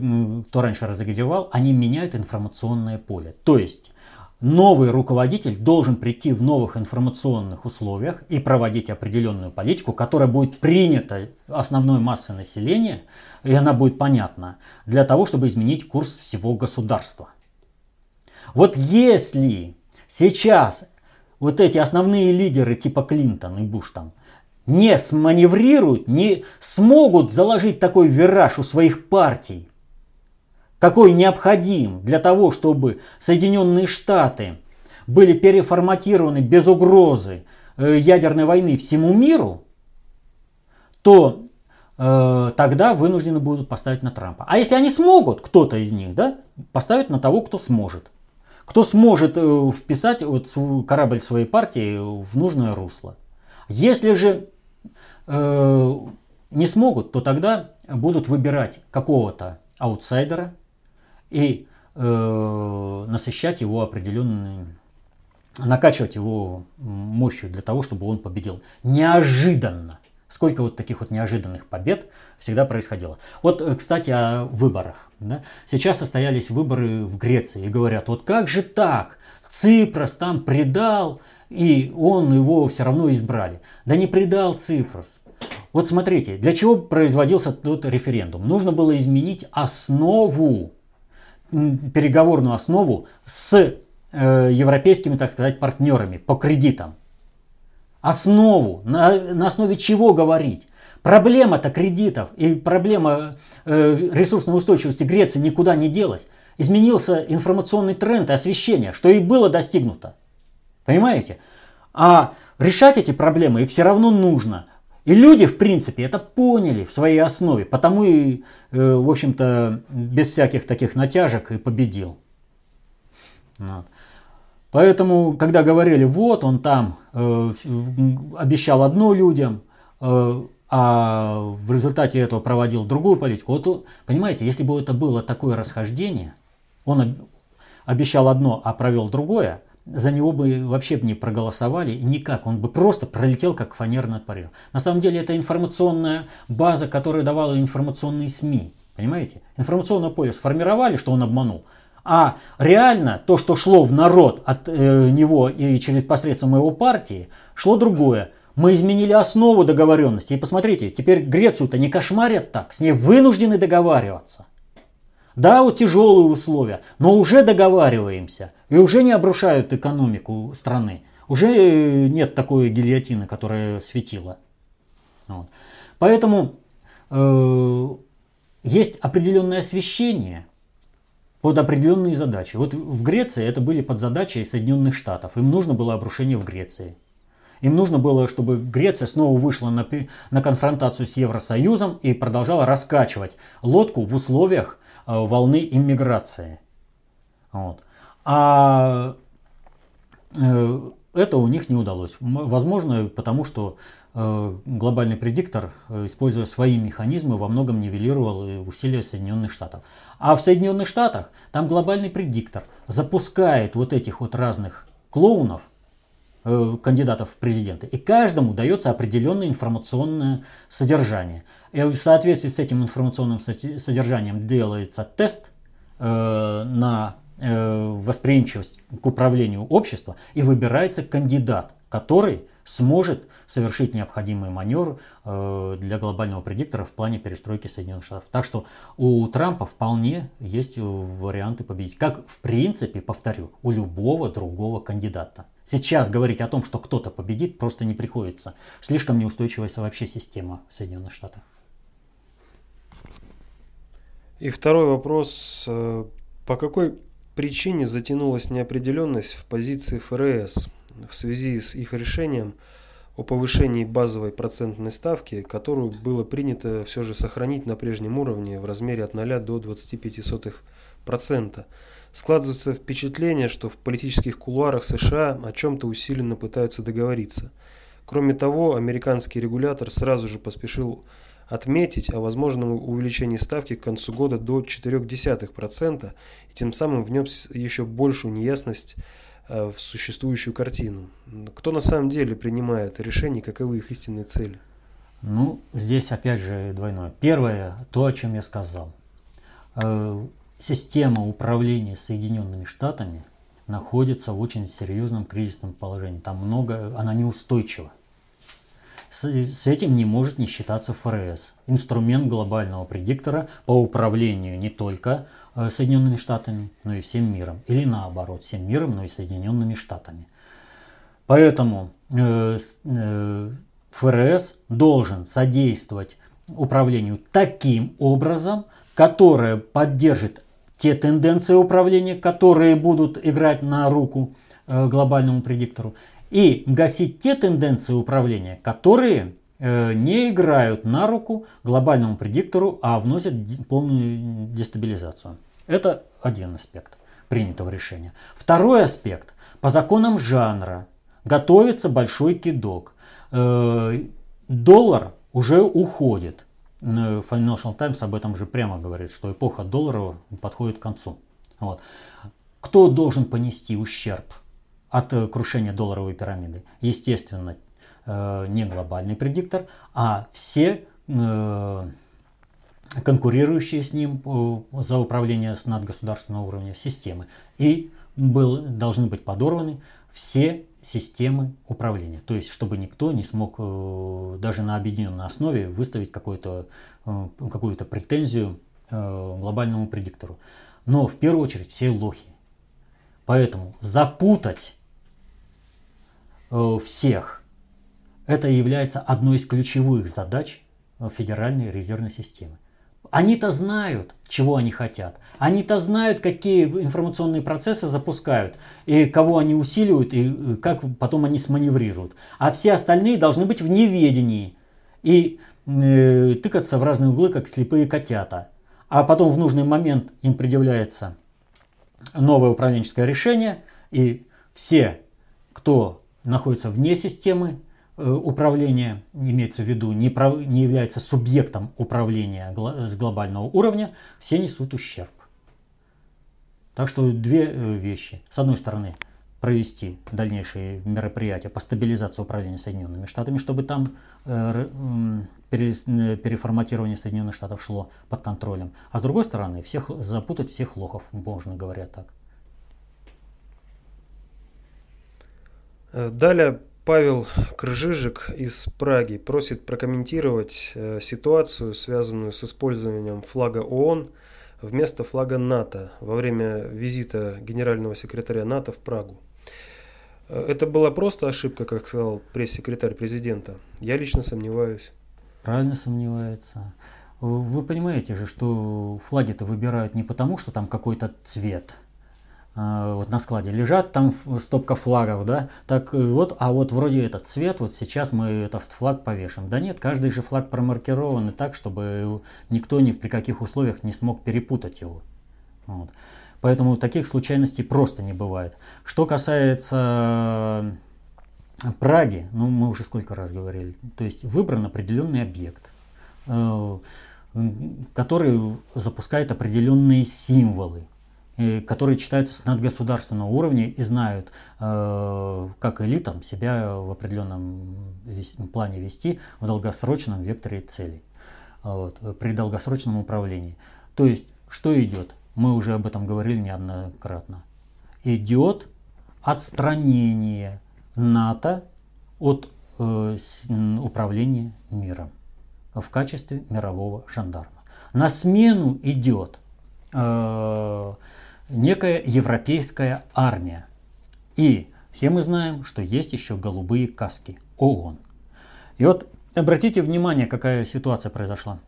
кто раньше разогревал, они меняют информационное поле. То есть новый руководитель должен прийти в новых информационных условиях и проводить определенную политику, которая будет принята основной массой населения, и она будет понятна, для того, чтобы изменить курс всего государства. Вот если Сейчас вот эти основные лидеры типа Клинтон и Буш там не сманеврируют, не смогут заложить такой вираж у своих партий, какой необходим для того, чтобы Соединенные Штаты были переформатированы без угрозы э, ядерной войны всему миру, то э, тогда вынуждены будут поставить на Трампа. А если они смогут, кто-то из них, да, поставить на того, кто сможет кто сможет э, вписать вот корабль своей партии в нужное русло. Если же э, не смогут, то тогда будут выбирать какого-то аутсайдера и э, насыщать его определенным, накачивать его мощью для того, чтобы он победил. Неожиданно. Сколько вот таких вот неожиданных побед всегда происходило. Вот, э, кстати, о выборах. Да? Сейчас состоялись выборы в Греции и говорят, вот как же так? Ципрос там предал, и он его все равно избрали. Да не предал Ципрос. Вот смотрите, для чего производился тот референдум? Нужно было изменить основу, переговорную основу с э, европейскими, так сказать, партнерами по кредитам основу, на, на основе чего говорить. Проблема-то кредитов и проблема э, ресурсной устойчивости Греции никуда не делась. Изменился информационный тренд и освещение, что и было достигнуто. Понимаете? А решать эти проблемы их все равно нужно. И люди, в принципе, это поняли в своей основе, потому и, э, в общем-то, без всяких таких натяжек и победил. Вот. Поэтому, когда говорили, вот он там э, обещал одно людям, э, а в результате этого проводил другую политику, вот, понимаете, если бы это было такое расхождение, он обещал одно, а провел другое, за него бы вообще бы не проголосовали никак, он бы просто пролетел как фанерный парень. На самом деле это информационная база, которая давала информационные СМИ, понимаете? Информационное поле формировали, что он обманул – а реально то, что шло в народ от э, него и через посредством его партии, шло другое. Мы изменили основу договоренности. И посмотрите, теперь Грецию-то не кошмарят так, с ней вынуждены договариваться. Да, вот тяжелые условия, но уже договариваемся. И уже не обрушают экономику страны. Уже э, нет такой гильотины, которая светила. Вот. Поэтому э, есть определенное освещение, под определенные задачи. Вот в Греции это были подзадачи Соединенных Штатов. Им нужно было обрушение в Греции. Им нужно было, чтобы Греция снова вышла на, на конфронтацию с Евросоюзом и продолжала раскачивать лодку в условиях э, волны иммиграции. Вот. А э, это у них не удалось. Возможно, потому что э, глобальный предиктор, э, используя свои механизмы, во многом нивелировал э, усилия Соединенных Штатов. А в Соединенных Штатах там глобальный предиктор запускает вот этих вот разных клоунов, э, кандидатов в президенты. И каждому дается определенное информационное содержание. И в соответствии с этим информационным содержанием делается тест э, на э, восприимчивость к управлению общества и выбирается кандидат, который сможет совершить необходимый маневр э, для глобального предиктора в плане перестройки Соединенных Штатов. Так что у Трампа вполне есть э, варианты победить. Как, в принципе, повторю, у любого другого кандидата. Сейчас говорить о том, что кто-то победит, просто не приходится. Слишком неустойчивая вообще система в Соединенных Штатах. И второй вопрос. Э, по какой причине затянулась неопределенность в позиции ФРС в связи с их решением – о повышении базовой процентной ставки, которую было принято все же сохранить на прежнем уровне в размере от 0 до 25%. Складывается впечатление, что в политических кулуарах США о чем-то усиленно пытаются договориться. Кроме того, американский регулятор сразу же поспешил отметить о возможном увеличении ставки к концу года до 0,4% и тем самым внес еще большую неясность Э, в существующую картину. Кто на самом деле принимает решения, каковы их истинные цели? Ну, здесь опять же двойное. Первое, то, о чем я сказал. Э, система управления Соединенными Штатами находится в очень серьезном кризисном положении. Там много, она неустойчива. С, с этим не может не считаться ФРС. Инструмент глобального предиктора по управлению не только Э, Соединенными Штатами, но и всем миром. Или наоборот, всем миром, но и Соединенными Штатами. Поэтому э, э, ФРС должен содействовать управлению таким образом, которое поддержит те тенденции управления, которые будут играть на руку глобальному предиктору, и гасить те тенденции управления, которые не играют на руку глобальному предиктору, а вносят полную дестабилизацию. Это один аспект принятого решения. Второй аспект. По законам жанра готовится большой кидок. Э, доллар уже уходит. Financial Times об этом же прямо говорит, что эпоха доллара подходит к концу. Вот. Кто должен понести ущерб от э, крушения долларовой пирамиды? Естественно, э, не глобальный предиктор, а все конкурирующие с ним э, за управление с надгосударственного уровня системы. И был, должны быть подорваны все системы управления. То есть, чтобы никто не смог э, даже на объединенной основе выставить э, какую-то какую претензию глобальному предиктору. Но в первую очередь все лохи. Поэтому запутать всех это является одной из ключевых задач Федеральной резервной системы. Они-то знают, чего они хотят. Они-то знают, какие информационные процессы запускают, и кого они усиливают, и э, как потом они сманеврируют. А все остальные должны быть в неведении и э, тыкаться в разные углы, как слепые котята. А потом в нужный момент им предъявляется новое управленческое решение, и все, кто находится вне системы, Э, управление, имеется в виду, не, прав, не является субъектом управления с глобального уровня, все несут ущерб. Так что две э, вещи. С одной стороны, провести дальнейшие мероприятия по стабилизации управления Соединенными Штатами, чтобы там э, переформатирование Соединенных Штатов шло под контролем. А с другой стороны, всех запутать всех лохов, можно говоря так. Далее Павел Крыжижик из Праги просит прокомментировать э, ситуацию, связанную с использованием флага ООН вместо флага НАТО во время визита генерального секретаря НАТО в Прагу. Э, это была просто ошибка, как сказал пресс-секретарь президента. Я лично сомневаюсь. Правильно сомневается. Вы понимаете же, что флаги-то выбирают не потому, что там какой-то цвет – Э, вот на складе лежат там стопка флагов, да, так э, вот, а вот вроде этот цвет, вот сейчас мы этот флаг повешим. Да нет, каждый же флаг промаркирован и так, чтобы э, никто ни при каких условиях не смог перепутать его. Вот. Поэтому таких случайностей просто не бывает. Что касается Праги, ну мы уже сколько раз говорили, то есть выбран определенный объект который запускает определенные символы которые читаются с надгосударственного уровня и знают, э, как элитам себя в определенном плане вести в долгосрочном векторе целей, э, вот, при долгосрочном управлении. То есть, что идет? Мы уже об этом говорили неоднократно. Идет отстранение НАТО от э, управления миром в качестве мирового жандарма. На смену идет э, некая европейская армия. И все мы знаем, что есть еще голубые каски ООН. И вот обратите внимание, какая ситуация произошла.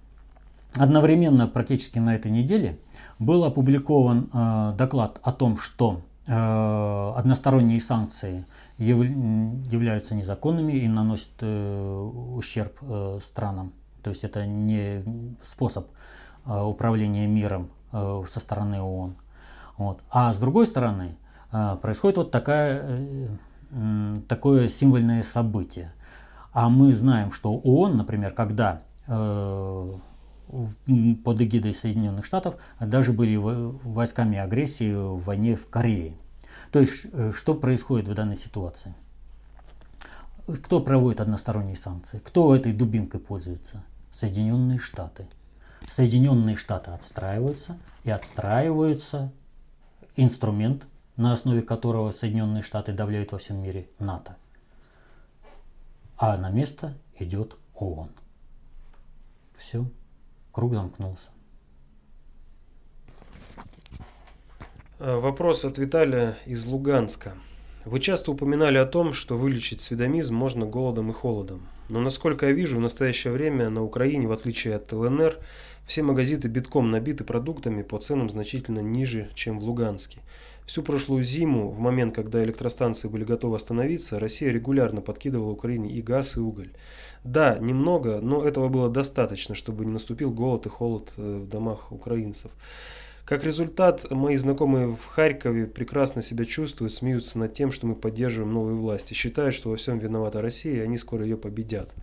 Одновременно практически на этой неделе был опубликован э, доклад о том, что э, односторонние санкции яв, являются незаконными и наносят э, ущерб э, странам. То есть это не способ э, управления миром э, со стороны ООН. Вот. А с другой стороны, э, происходит вот такая, э, такое символьное событие. А мы знаем, что ООН, например, когда э, под эгидой Соединенных Штатов даже были войсками агрессии в войне в Корее. То есть, что происходит в данной ситуации? Кто проводит односторонние санкции? Кто этой дубинкой пользуется? Соединенные Штаты. Соединенные Штаты отстраиваются и отстраиваются инструмент, на основе которого Соединенные Штаты давляют во всем мире НАТО. А на место идет ООН. Все, круг замкнулся. Э, вопрос от Виталия из Луганска. Вы часто упоминали о том, что вылечить сведомизм можно голодом и холодом. Но насколько я вижу, в настоящее время на Украине, в отличие от ЛНР, все магазины битком набиты продуктами по ценам значительно ниже, чем в Луганске. Всю прошлую зиму, в момент, когда электростанции были готовы остановиться, Россия регулярно подкидывала Украине и газ, и уголь. Да, немного, но этого было достаточно, чтобы не наступил голод и холод э, в домах украинцев. Как результат, мои знакомые в Харькове прекрасно себя чувствуют, смеются над тем, что мы поддерживаем новые власти, считают, что во всем виновата Россия, и они скоро ее победят.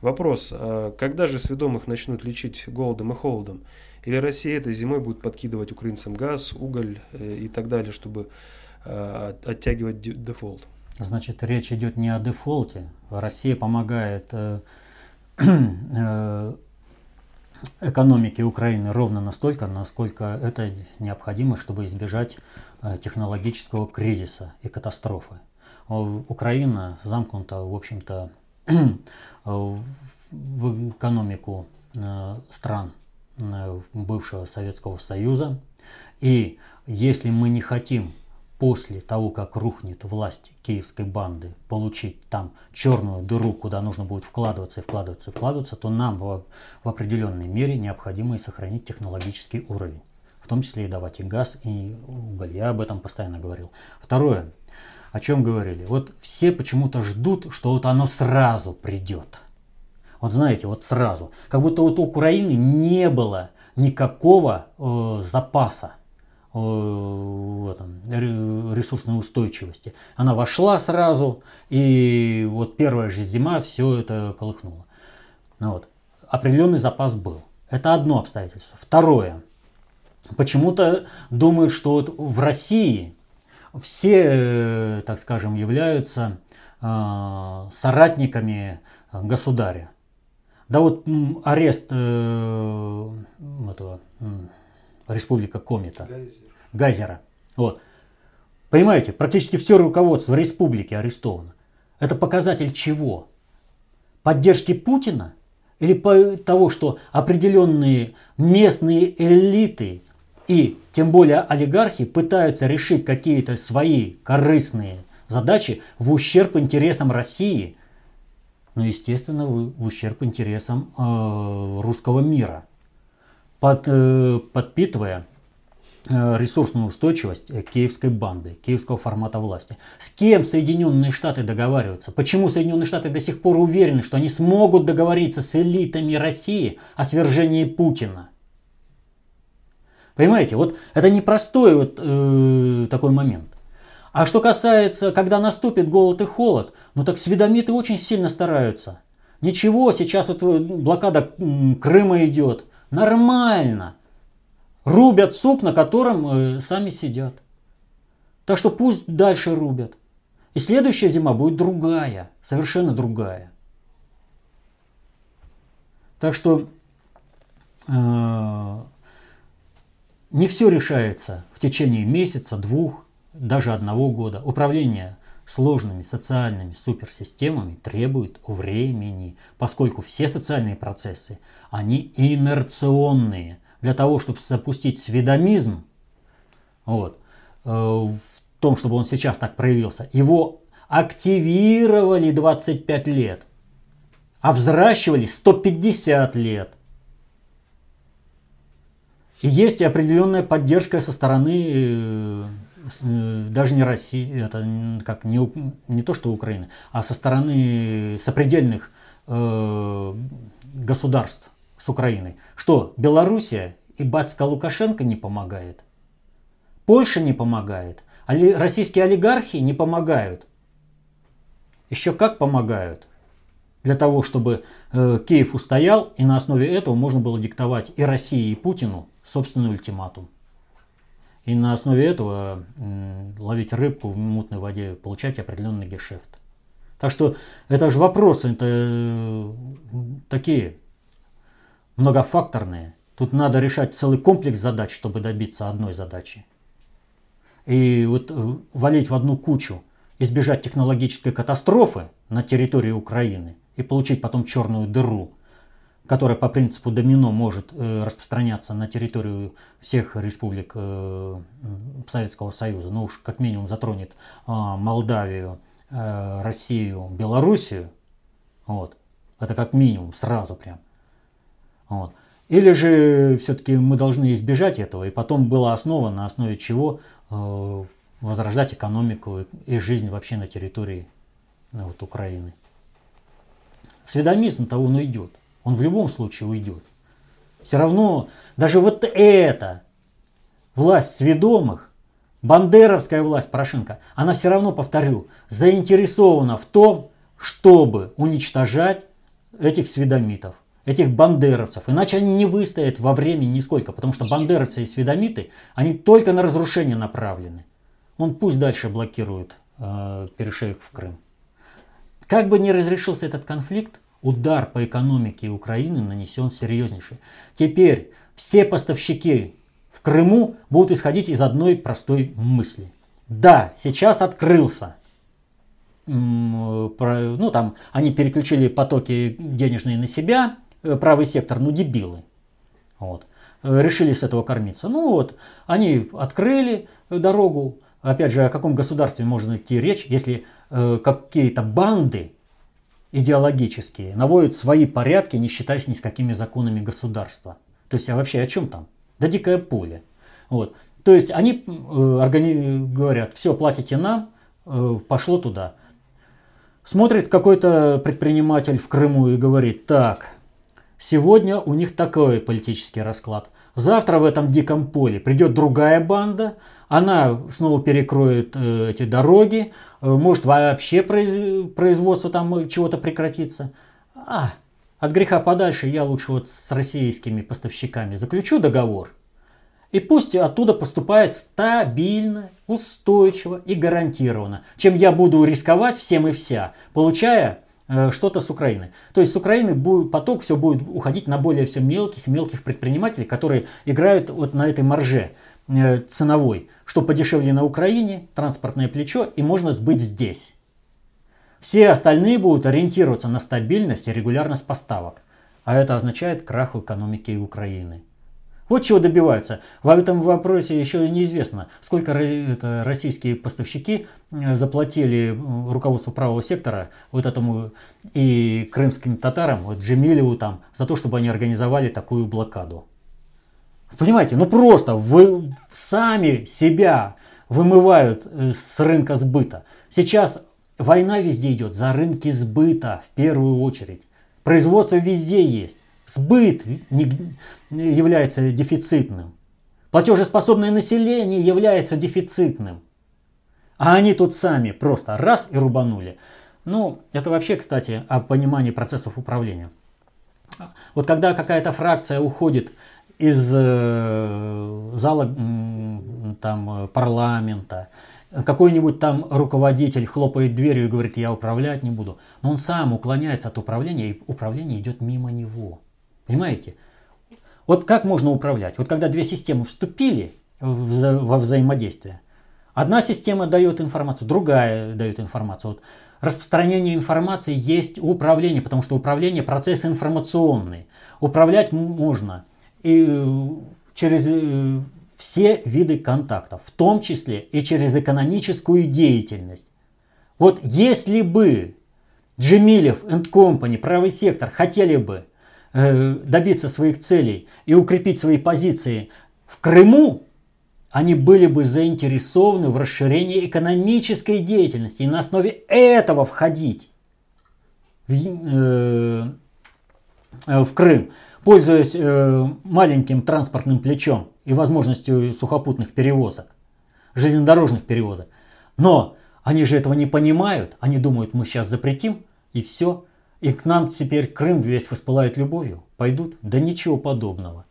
Вопрос, а когда же сведомых начнут лечить голодом и холодом? Или Россия этой зимой будет подкидывать украинцам газ, уголь э, и так далее, чтобы а, оттягивать дефолт? Значит, речь идет не о дефолте. Россия помогает э, э, экономики Украины ровно настолько, насколько это необходимо, чтобы избежать э, технологического кризиса и катастрофы. Э, Украина замкнута, в общем-то, э, в экономику стран бывшего Советского Союза. И если мы не хотим после того, как рухнет власть киевской банды, получить там черную дыру, куда нужно будет вкладываться и вкладываться и вкладываться, то нам в, в определенной мере необходимо и сохранить технологический уровень. В том числе и давать и газ, и уголь. Я об этом постоянно говорил. Второе, о чем говорили. Вот все почему-то ждут, что вот оно сразу придет. Вот знаете, вот сразу. Как будто вот у Украины не было никакого э, запаса Э, ресурсной устойчивости. Она вошла сразу, и вот первая же зима все это колыхнуло. Ну вот. Определенный запас был. Это одно обстоятельство. Второе. Почему-то думают, что вот в России все, э, так скажем, являются э, соратниками государя. Да вот арест этого республика Комета. Гайзер. Гайзера. Вот. Понимаете, практически все руководство республики арестовано. Это показатель чего? Поддержки Путина или по того, что определенные местные элиты и тем более олигархи пытаются решить какие-то свои корыстные задачи в ущерб интересам России, ну естественно, в ущерб интересам э, русского мира под, э, подпитывая э, ресурсную устойчивость э, киевской банды, киевского формата власти. С кем Соединенные Штаты договариваются? Почему Соединенные Штаты до сих пор уверены, что они смогут договориться с элитами России о свержении Путина? Понимаете, вот это непростой вот э, такой момент. А что касается, когда наступит голод и холод, ну так сведомиты очень сильно стараются. Ничего, сейчас вот блокада Крыма идет, Нормально. Рубят суп, на котором э, сами сидят. Так что пусть дальше рубят. И следующая зима будет другая, совершенно другая. Так что э, не все решается в течение месяца, двух, даже одного года. Управление сложными социальными суперсистемами требует времени, поскольку все социальные процессы – они инерционные. Для того, чтобы запустить сведомизм, вот, э, в том, чтобы он сейчас так проявился, его активировали 25 лет, а взращивали 150 лет. И есть определенная поддержка со стороны э, э, даже не России, это как не, не то что Украины, а со стороны сопредельных э, государств с Украиной. Что, Белоруссия и батька Лукашенко не помогает? Польша не помогает? Али, российские олигархи не помогают? Еще как помогают? Для того, чтобы э, Киев устоял, и на основе этого можно было диктовать и России, и Путину собственный ультиматум. И на основе этого э, ловить рыбку в мутной воде, получать определенный гешефт. Так что это же вопросы это, э, такие многофакторные. Тут надо решать целый комплекс задач, чтобы добиться одной задачи. И вот э, валить в одну кучу, избежать технологической катастрофы на территории Украины и получить потом черную дыру, которая по принципу домино может э, распространяться на территорию всех республик э, Советского Союза, ну уж как минимум затронет а, Молдавию, Россию, Белоруссию, вот, это как минимум сразу прям. Вот. Или же все-таки мы должны избежать этого, и потом была основа, на основе чего э, возрождать экономику и жизнь вообще на территории э, вот, Украины. Сведомизм-то он уйдет. Он в любом случае уйдет. Все равно даже вот это, власть сведомых, бандеровская власть Порошенко, она все равно, повторю, заинтересована в том, чтобы уничтожать этих сведомитов этих бандеровцев. Иначе они не выстоят во времени нисколько, потому что бандеровцы и сведомиты, они только на разрушение направлены. Он пусть дальше блокирует э, перешеек в Крым. Как бы ни разрешился этот конфликт, удар по экономике Украины нанесен серьезнейший. Теперь все поставщики в Крыму будут исходить из одной простой мысли. Да, сейчас открылся э, ну там они переключили потоки денежные на себя, Э, правый сектор, ну дебилы. Вот. Э, решили с этого кормиться. Ну вот, они открыли дорогу. Опять же, о каком государстве можно идти речь, если э, какие-то банды идеологические наводят свои порядки, не считаясь ни с какими законами государства. То есть, а вообще о чем там? Да дикое поле. Вот. То есть они э, органи... говорят, все, платите нам, э, пошло туда. Смотрит какой-то предприниматель в Крыму и говорит, так, Сегодня у них такой политический расклад. Завтра в этом диком поле придет другая банда, она снова перекроет э, эти дороги, э, может вообще произ... производство там э, чего-то прекратится. А, от греха подальше я лучше вот с российскими поставщиками заключу договор. И пусть оттуда поступает стабильно, устойчиво и гарантированно, чем я буду рисковать всем и вся, получая Э, что-то с Украины. То есть с Украины будет, поток все будет уходить на более все мелких мелких предпринимателей, которые играют вот на этой марже э, ценовой, что подешевле на Украине, транспортное плечо и можно сбыть здесь. Все остальные будут ориентироваться на стабильность и регулярность поставок, а это означает крах экономики Украины. Вот чего добиваются. В этом вопросе еще неизвестно, сколько российские поставщики э, заплатили руководству правого сектора, вот этому и крымским татарам, вот Джемилеву там, за то, чтобы они организовали такую блокаду. Понимаете, ну просто вы сами себя вымывают э, с рынка сбыта. Сейчас война везде идет за рынки сбыта в первую очередь. Производство везде есть. Сбыт не, является дефицитным. Платежеспособное население является дефицитным. А они тут сами просто раз и рубанули. Ну, это вообще, кстати, о понимании процессов управления. Вот когда какая-то фракция уходит из э, зала там, парламента, какой-нибудь там руководитель хлопает дверью и говорит, я управлять не буду, но он сам уклоняется от управления, и управление идет мимо него. Понимаете? Вот как можно управлять? Вот когда две системы вступили вза во взаимодействие, одна система дает информацию, другая дает информацию. Вот распространение информации есть управление, потому что управление процесс информационный. Управлять можно и э, через э, все виды контактов, в том числе и через экономическую деятельность. Вот если бы Джемилев и Company, правый сектор, хотели бы Э, добиться своих целей и укрепить свои позиции в Крыму, они были бы заинтересованы в расширении экономической деятельности и на основе этого входить в, э, в Крым, пользуясь э, маленьким транспортным плечом и возможностью сухопутных перевозок, железнодорожных перевозок. Но они же этого не понимают, они думают, мы сейчас запретим и все, и к нам теперь Крым весь воспылает любовью? Пойдут? Да ничего подобного.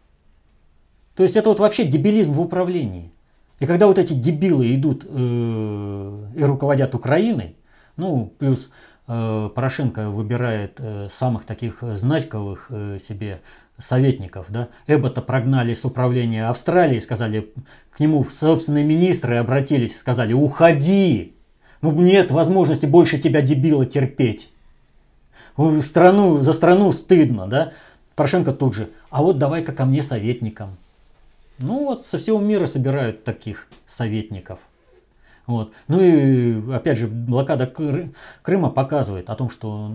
То есть это вот вообще дебилизм в управлении. И когда вот эти дебилы идут э, и руководят Украиной, ну, плюс э, Порошенко выбирает э, самых таких значковых себе советников, да, Эббота прогнали с управления Австралии, сказали, к нему собственные министры обратились, сказали, уходи, ну нет возможности больше тебя дебила терпеть страну, за страну стыдно, да? Порошенко тут же, а вот давай-ка ко мне советником. Ну вот со всего мира собирают таких советников. Вот. Ну и опять же блокада Крыма показывает о том, что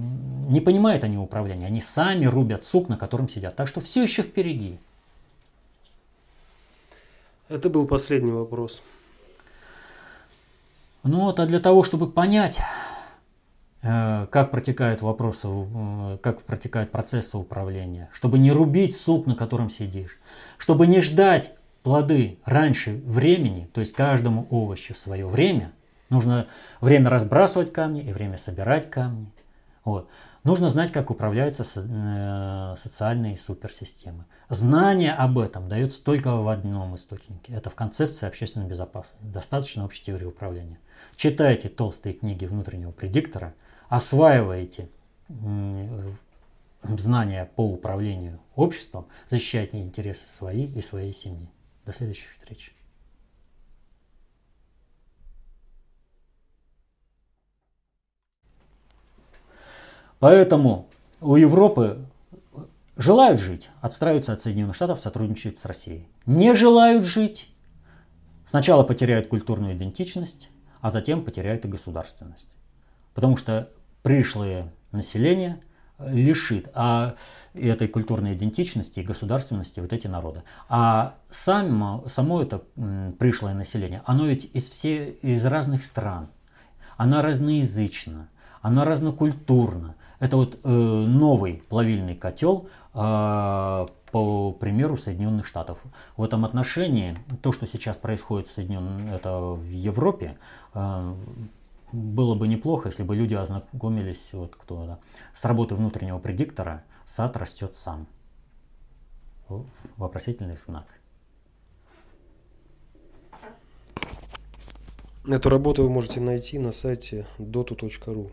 не понимают они управления, они сами рубят сук, на котором сидят. Так что все еще впереди. Это был последний вопрос. Ну вот, а для того, чтобы понять, Э, как протекают вопросы, э, как протекают процессы управления, чтобы не рубить суп, на котором сидишь, чтобы не ждать плоды раньше времени, то есть каждому овощу свое время, нужно время разбрасывать камни и время собирать камни. Вот. Нужно знать, как управляются э, социальные суперсистемы. Знание об этом дается только в одном источнике. Это в концепции общественной безопасности. Достаточно общей теории управления. Читайте толстые книги внутреннего предиктора – осваиваете знания по управлению обществом, защищайте интересы свои и своей семьи. До следующих встреч. Поэтому у Европы желают жить, отстраиваются от Соединенных Штатов, сотрудничают с Россией. Не желают жить, сначала потеряют культурную идентичность, а затем потеряют и государственность. Потому что пришлое население лишит а этой культурной идентичности и государственности вот эти народы. А сам, само это пришлое население, оно ведь из, все, из разных стран, оно разноязычно, оно разнокультурно. Это вот э, новый плавильный котел э, по примеру Соединенных Штатов. В этом отношении то, что сейчас происходит в, Соединен... это в Европе, э, было бы неплохо, если бы люди ознакомились, вот кто да, с работой внутреннего предиктора сад растет сам. Вопросительный знак. Эту работу вы можете найти на сайте dotu.ru.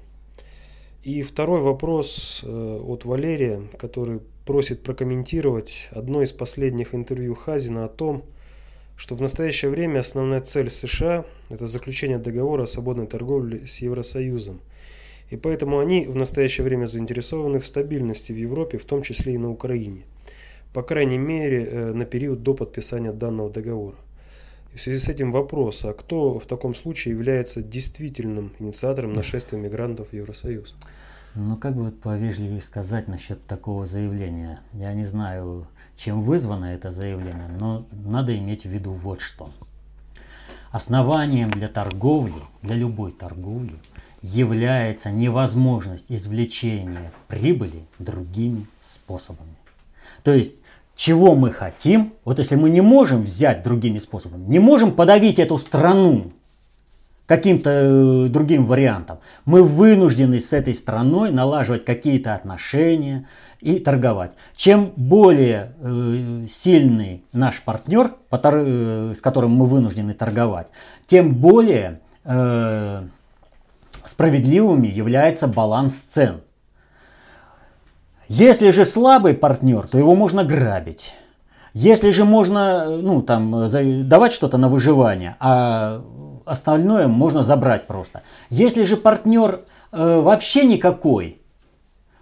И второй вопрос э, от Валерия, который просит прокомментировать одно из последних интервью Хазина о том, что в настоящее время основная цель США – это заключение договора о свободной торговле с Евросоюзом, и поэтому они в настоящее время заинтересованы в стабильности в Европе, в том числе и на Украине, по крайней мере э, на период до подписания данного договора. И в связи с этим вопрос, а кто в таком случае является действительным инициатором нашествия мигрантов в Евросоюз? Ну, как бы вот повежливее сказать насчет такого заявления. Я не знаю, чем вызвано это заявление, но надо иметь в виду вот что. Основанием для торговли, для любой торговли, является невозможность извлечения прибыли другими способами. То есть, чего мы хотим, вот если мы не можем взять другими способами, не можем подавить эту страну, каким-то э, другим вариантом. Мы вынуждены с этой страной налаживать какие-то отношения и торговать. Чем более э, сильный наш партнер, э, с которым мы вынуждены торговать, тем более э, справедливыми является баланс цен. Если же слабый партнер, то его можно грабить. Если же можно ну, там, давать что-то на выживание, а остальное можно забрать просто. Если же партнер э, вообще никакой,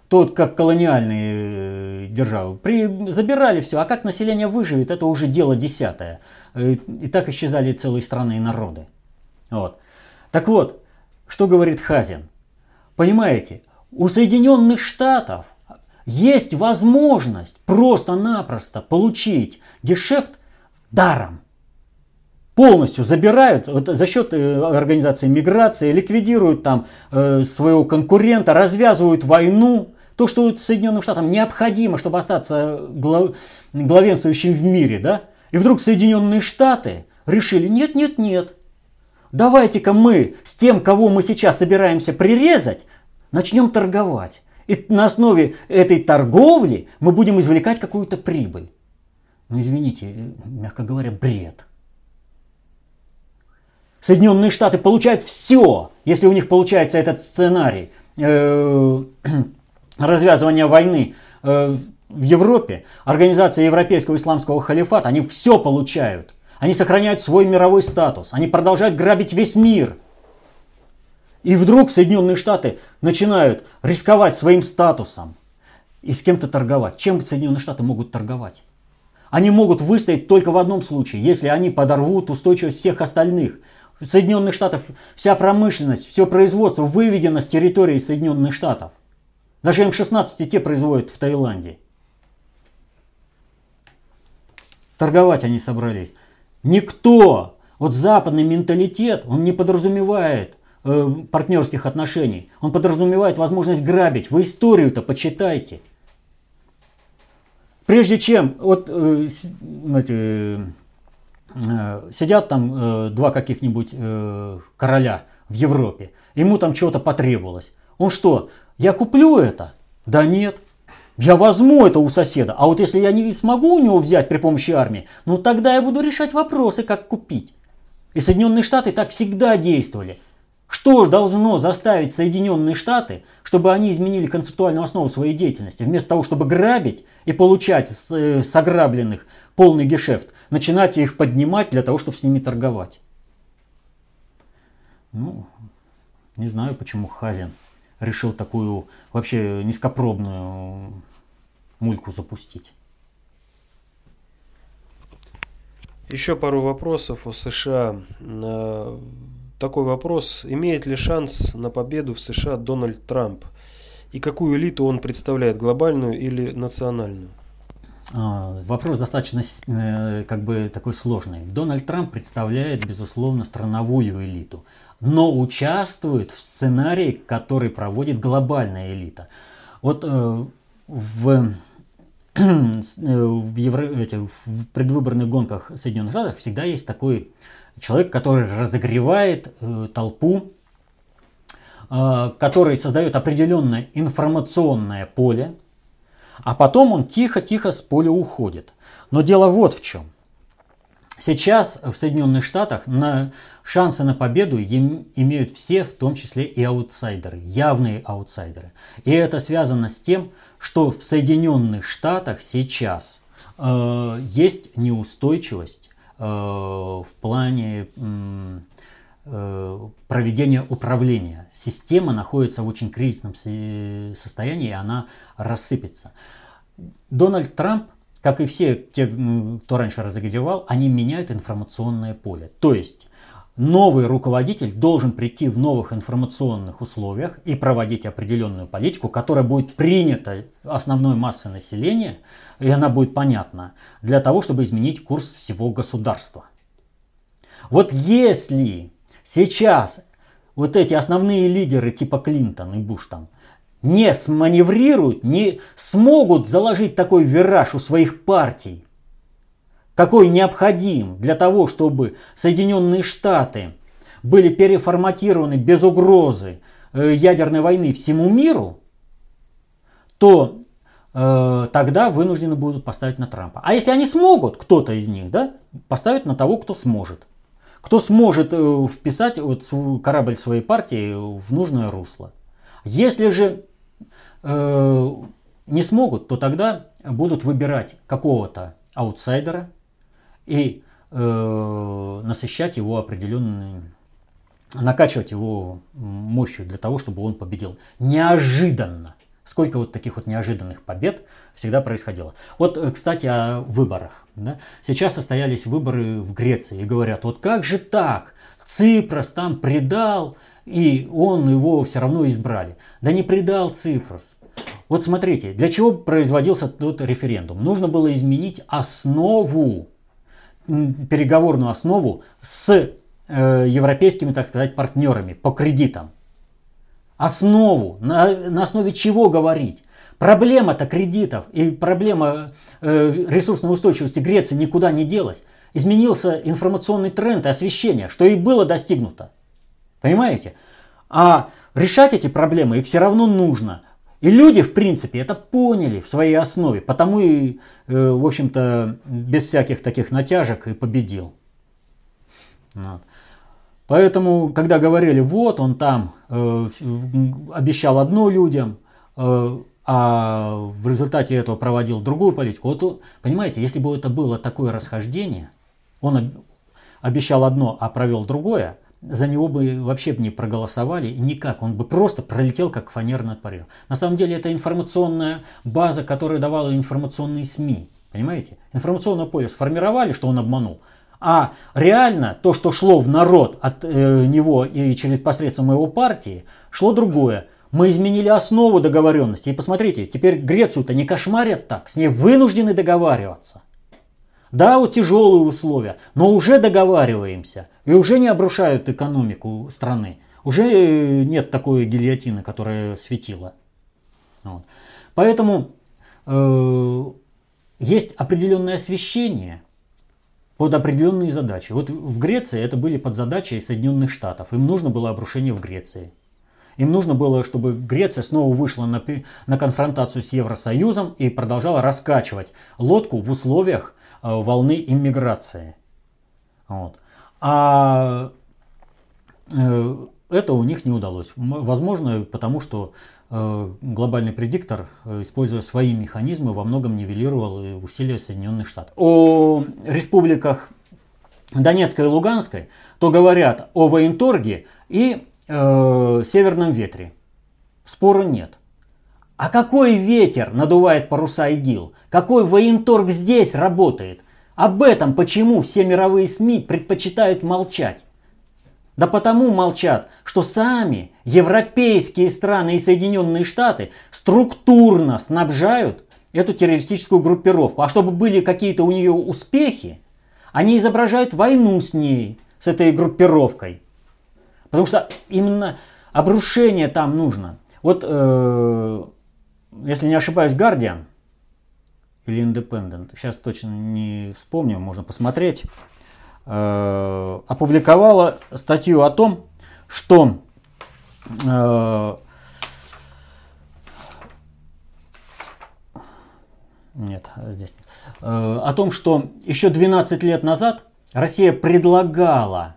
тот, как колониальные э, державы, при, забирали все, а как население выживет, это уже дело десятое. Э, и так исчезали целые страны и народы. Вот. Так вот, что говорит Хазин? Понимаете, у Соединенных Штатов есть возможность просто-напросто получить дешевт даром полностью забирают за счет э, организации миграции, ликвидируют там э, своего конкурента, развязывают войну. То, что вот Соединенным Штатам необходимо, чтобы остаться э, глав, главенствующим в мире, да? И вдруг Соединенные Штаты решили, нет, нет, нет, давайте-ка мы с тем, кого мы сейчас собираемся прирезать, начнем торговать. И на основе этой торговли мы будем извлекать какую-то прибыль. Ну извините, мягко говоря, бред. Соединенные Штаты получают все, если у них получается этот сценарий э, развязывания войны э, в Европе, Организация Европейского Исламского Халифата, они все получают. Они сохраняют свой мировой статус, они продолжают грабить весь мир. И вдруг Соединенные Штаты начинают рисковать своим статусом и с кем-то торговать. Чем Соединенные Штаты могут торговать? Они могут выстоять только в одном случае, если они подорвут устойчивость всех остальных – Соединенных Штатов вся промышленность, все производство выведено с территории Соединенных Штатов. Даже М-16 и те производят в Таиланде. Торговать они собрались. Никто, вот западный менталитет, он не подразумевает э, партнерских отношений. Он подразумевает возможность грабить. Вы историю-то почитайте. Прежде чем, вот, э, знаете, Э, сидят там э, два каких-нибудь э, короля в Европе, ему там чего-то потребовалось. Он что, я куплю это? Да нет. Я возьму это у соседа, а вот если я не смогу у него взять при помощи армии, ну тогда я буду решать вопросы, как купить. И Соединенные Штаты так всегда действовали. Что должно заставить Соединенные Штаты, чтобы они изменили концептуальную основу своей деятельности? Вместо того, чтобы грабить и получать с, э, с ограбленных полный гешефт, начинать их поднимать для того, чтобы с ними торговать. Ну, не знаю, почему Хазин решил такую вообще низкопробную мульку запустить. Еще пару вопросов у США. Э, такой вопрос. Имеет ли шанс на победу в США Дональд Трамп? И какую элиту он представляет, глобальную или национальную? А, вопрос достаточно э, как бы такой сложный. Дональд Трамп представляет, безусловно, страновую элиту, но участвует в сценарии, который проводит глобальная элита. Вот э, в, э, в, евро, этих, в предвыборных гонках Соединенных Штатов всегда есть такой человек, который разогревает толпу, который создает определенное информационное поле, а потом он тихо-тихо с поля уходит. Но дело вот в чем. Сейчас в Соединенных Штатах на шансы на победу им имеют все, в том числе и аутсайдеры, явные аутсайдеры. И это связано с тем, что в Соединенных Штатах сейчас э, есть неустойчивость э, в плане... Э, Э, проведения управления. Система находится в очень кризисном состоянии, и она рассыпется. Дональд Трамп, как и все те, ну, кто раньше разогревал, они меняют информационное поле. То есть новый руководитель должен прийти в новых информационных условиях и проводить определенную политику, которая будет принята основной массой населения, и она будет понятна, для того, чтобы изменить курс всего государства. Вот если сейчас вот эти основные лидеры типа Клинтон и Буш там не сманеврируют, не смогут заложить такой вираж у своих партий, какой необходим для того, чтобы Соединенные Штаты были переформатированы без угрозы э, ядерной войны всему миру, то э, тогда вынуждены будут поставить на Трампа. А если они смогут, кто-то из них, да, поставить на того, кто сможет. Кто сможет э, вписать вот корабль своей партии в нужное русло. Если же э, не смогут, то тогда будут выбирать какого-то аутсайдера и э, насыщать его определенным, накачивать его мощью для того, чтобы он победил. Неожиданно. Сколько вот таких вот неожиданных побед всегда происходило. Вот, э, кстати, о выборах. Да? Сейчас состоялись выборы в Греции и говорят, вот как же так? Ципрос там предал, и он его все равно избрали. Да не предал Ципрос. Вот смотрите, для чего производился тот референдум? Нужно было изменить основу, переговорную основу с э, европейскими, так сказать, партнерами по кредитам основу, на, на основе чего говорить. Проблема-то кредитов и проблема э, ресурсной устойчивости Греции никуда не делась. Изменился информационный тренд и освещение, что и было достигнуто. Понимаете? А решать эти проблемы их все равно нужно. И люди, в принципе, это поняли в своей основе, потому и, э, в общем-то, без всяких таких натяжек и победил. Вот. Поэтому, когда говорили, вот он там э, обещал одно людям, э, а в результате этого проводил другую политику, вот, понимаете, если бы это было такое расхождение, он обещал одно, а провел другое, за него бы вообще бы не проголосовали никак, он бы просто пролетел как фанерный над На самом деле это информационная база, которую давала информационные СМИ, понимаете? Информационное поле сформировали, что он обманул – а реально то, что шло в народ от э, него и через посредством его партии, шло другое. Мы изменили основу договоренности. И посмотрите, теперь Грецию-то не кошмарят так, с ней вынуждены договариваться. Да, вот тяжелые условия, но уже договариваемся. И уже не обрушают экономику страны. Уже э, нет такой гильотины, которая светила. Вот. Поэтому э, есть определенное освещение – под определенные задачи. Вот в Греции это были подзадачи Соединенных Штатов. Им нужно было обрушение в Греции. Им нужно было, чтобы Греция снова вышла на, на конфронтацию с Евросоюзом и продолжала раскачивать лодку в условиях э, волны иммиграции. Вот. А э, это у них не удалось. Возможно, потому что э, глобальный предиктор, э, используя свои механизмы, во многом нивелировал э, усилия Соединенных Штатов. О республиках Донецкой и Луганской, то говорят о военторге и э, северном ветре. Спора нет. А какой ветер надувает паруса ИГИЛ? Какой военторг здесь работает? Об этом почему все мировые СМИ предпочитают молчать? Да потому молчат, что сами европейские страны и Соединенные Штаты структурно снабжают эту террористическую группировку. А чтобы были какие-то у нее успехи, они изображают войну с ней, с этой группировкой. Потому что именно обрушение там нужно. Вот, э, если не ошибаюсь, Guardian или Independent, сейчас точно не вспомню, можно посмотреть. Э, опубликовала статью о том, что э, нет, здесь э, о том, что еще 12 лет назад Россия предлагала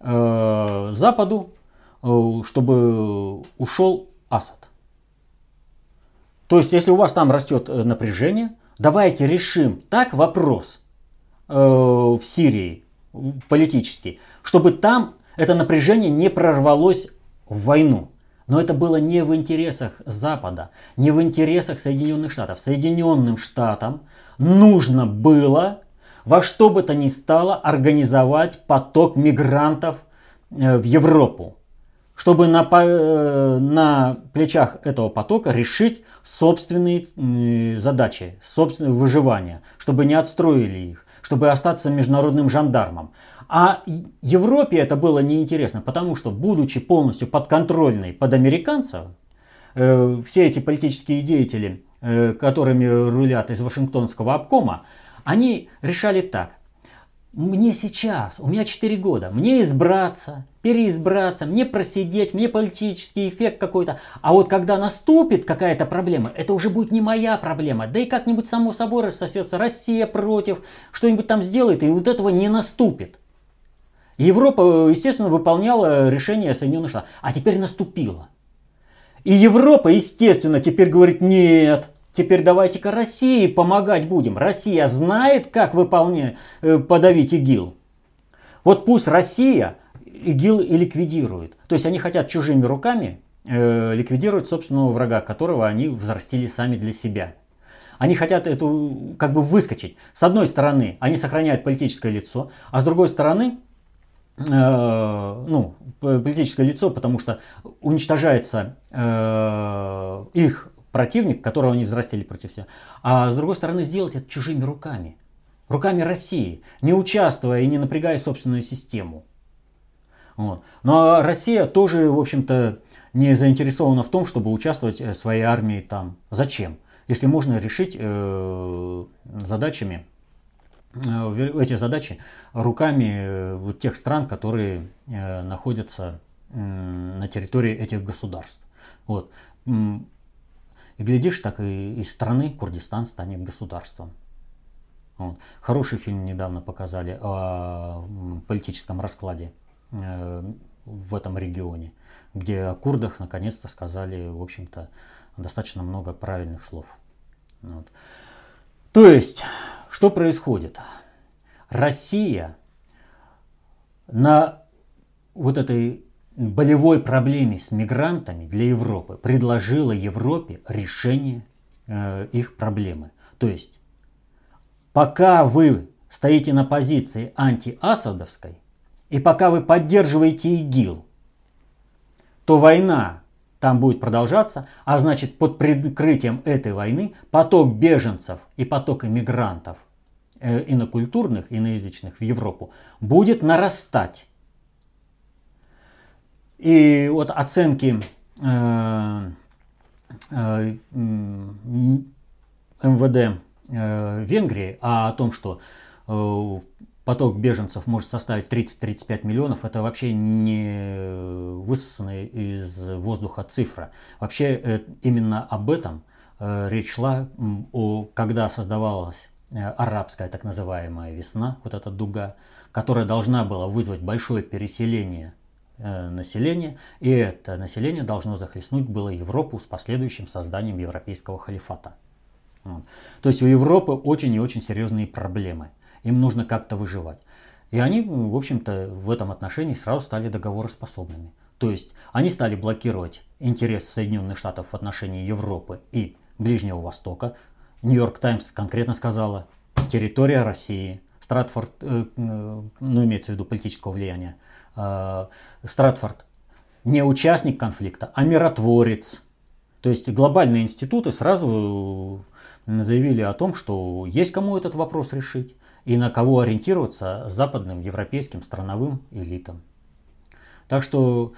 Западу, чтобы ушел Асад. То есть, если у вас там растет напряжение, давайте решим так вопрос в Сирии, политический, чтобы там это напряжение не прорвалось в войну. Но это было не в интересах Запада, не в интересах Соединенных Штатов. Соединенным Штатам нужно было во что бы то ни стало организовать поток мигрантов э, в Европу, чтобы на, э, на плечах этого потока решить собственные задачи, собственное выживание, чтобы не отстроили их, чтобы остаться международным жандармом. А Европе это было неинтересно, потому что, будучи полностью подконтрольной под американцев, э, все эти политические деятели, э, которыми рулят из Вашингтонского обкома, они решали так мне сейчас, у меня 4 года, мне избраться, переизбраться, мне просидеть, мне политический эффект какой-то. А вот когда наступит какая-то проблема, это уже будет не моя проблема. Да и как-нибудь само собой рассосется. Россия против, что-нибудь там сделает, и вот этого не наступит. Европа, естественно, выполняла решение Соединенных Штатов. А теперь наступило. И Европа, естественно, теперь говорит, нет, Теперь давайте-ка России помогать будем. Россия знает, как выполнять э, подавить ИГИЛ. Вот пусть Россия ИГИЛ и ликвидирует. То есть они хотят чужими руками э, ликвидировать собственного врага, которого они взрастили сами для себя. Они хотят эту как бы выскочить. С одной стороны, они сохраняют политическое лицо, а с другой стороны, э, ну, политическое лицо, потому что уничтожается э, их противник, которого они взрастили против себя, а с другой стороны сделать это чужими руками. Руками России, не участвуя и не напрягая собственную систему. Вот. Но ну, а Россия тоже, в общем-то, не заинтересована в том, чтобы участвовать э, своей армией там. Зачем? Если можно решить э, задачами э, эти задачи руками э, вот тех стран, которые э, находятся э, на территории этих государств. Вот. И глядишь, так и из страны Курдистан станет государством. Вот. Хороший фильм недавно показали о а, политическом раскладе э, в этом регионе, где о курдах наконец-то сказали, в общем-то, достаточно много правильных слов. Вот. То есть, что происходит? Россия на вот этой болевой проблеме с мигрантами для Европы предложила Европе решение э, их проблемы. То есть, пока вы стоите на позиции антиасадовской, и пока вы поддерживаете ИГИЛ, то война там будет продолжаться, а значит под прикрытием этой войны поток беженцев и поток иммигрантов э, инокультурных, иноязычных в Европу будет нарастать. И вот оценки МВД Венгрии а о том, что поток беженцев может составить 30-35 миллионов, это вообще не высосанная из воздуха цифра. Вообще именно об этом речь шла, когда создавалась арабская так называемая весна, вот эта дуга, которая должна была вызвать большое переселение Э, население, и это население должно захлестнуть было Европу с последующим созданием европейского халифата. То есть у Европы очень и очень серьезные проблемы. Им нужно как-то выживать. И они, в общем-то, в этом отношении сразу стали договороспособными. То есть они стали блокировать интерес Соединенных Штатов в отношении Европы и Ближнего Востока. Нью-Йорк Таймс конкретно сказала, территория России, Стратфорд, э, э, ну имеется в виду политического влияния, Э, Стратфорд не участник конфликта, а миротворец. То есть глобальные институты сразу заявили о том, что есть кому этот вопрос решить и на кого ориентироваться западным, европейским, страновым элитам. Так что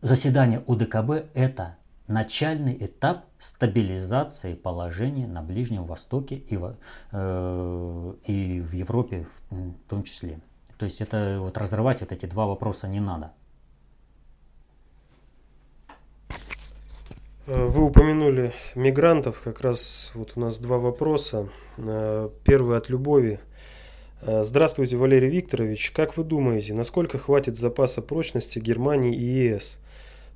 заседание ОДКБ – это начальный этап стабилизации положения на Ближнем Востоке и в, э, и в Европе в том числе. То есть это вот разрывать вот эти два вопроса не надо. Э, вы упомянули мигрантов, как раз вот у нас два вопроса. Э, первый от Любови. Э, Здравствуйте, Валерий Викторович. Как вы думаете, насколько хватит запаса прочности Германии и ЕС?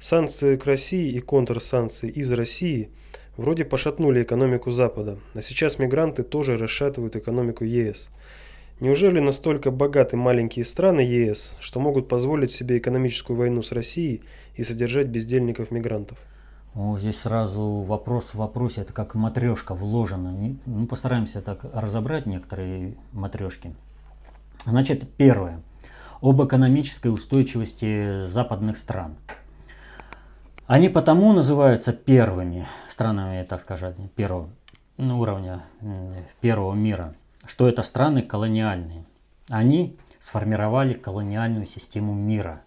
Санкции к России и контрсанкции из России вроде пошатнули экономику Запада, а сейчас мигранты тоже расшатывают экономику ЕС. Неужели настолько богаты маленькие страны ЕС, что могут позволить себе экономическую войну с Россией и содержать бездельников-мигрантов? О, здесь сразу вопрос в вопросе, это как матрешка вложена. Ну, постараемся так разобрать некоторые матрешки. Значит, первое. Об экономической устойчивости западных стран. Они потому называются первыми странами, так сказать, первого ну, уровня, первого мира – что это страны колониальные. Они сформировали колониальную систему мира.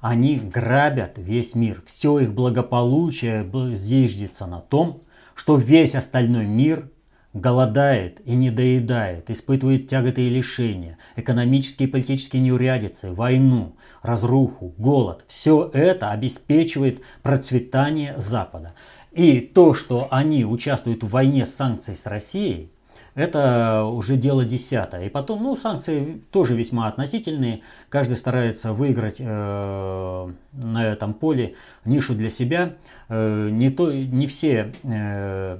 Они грабят весь мир. Все их благополучие зиждется на том, что весь остальной мир голодает и недоедает, испытывает тяготы и лишения, экономические и политические неурядицы, войну, разруху, голод. Все это обеспечивает процветание Запада. И то, что они участвуют в войне с санкцией с Россией, это уже дело десятое. И потом, ну, санкции тоже весьма относительные. Каждый старается выиграть э, на этом поле нишу для себя. Э, не, то, не все э,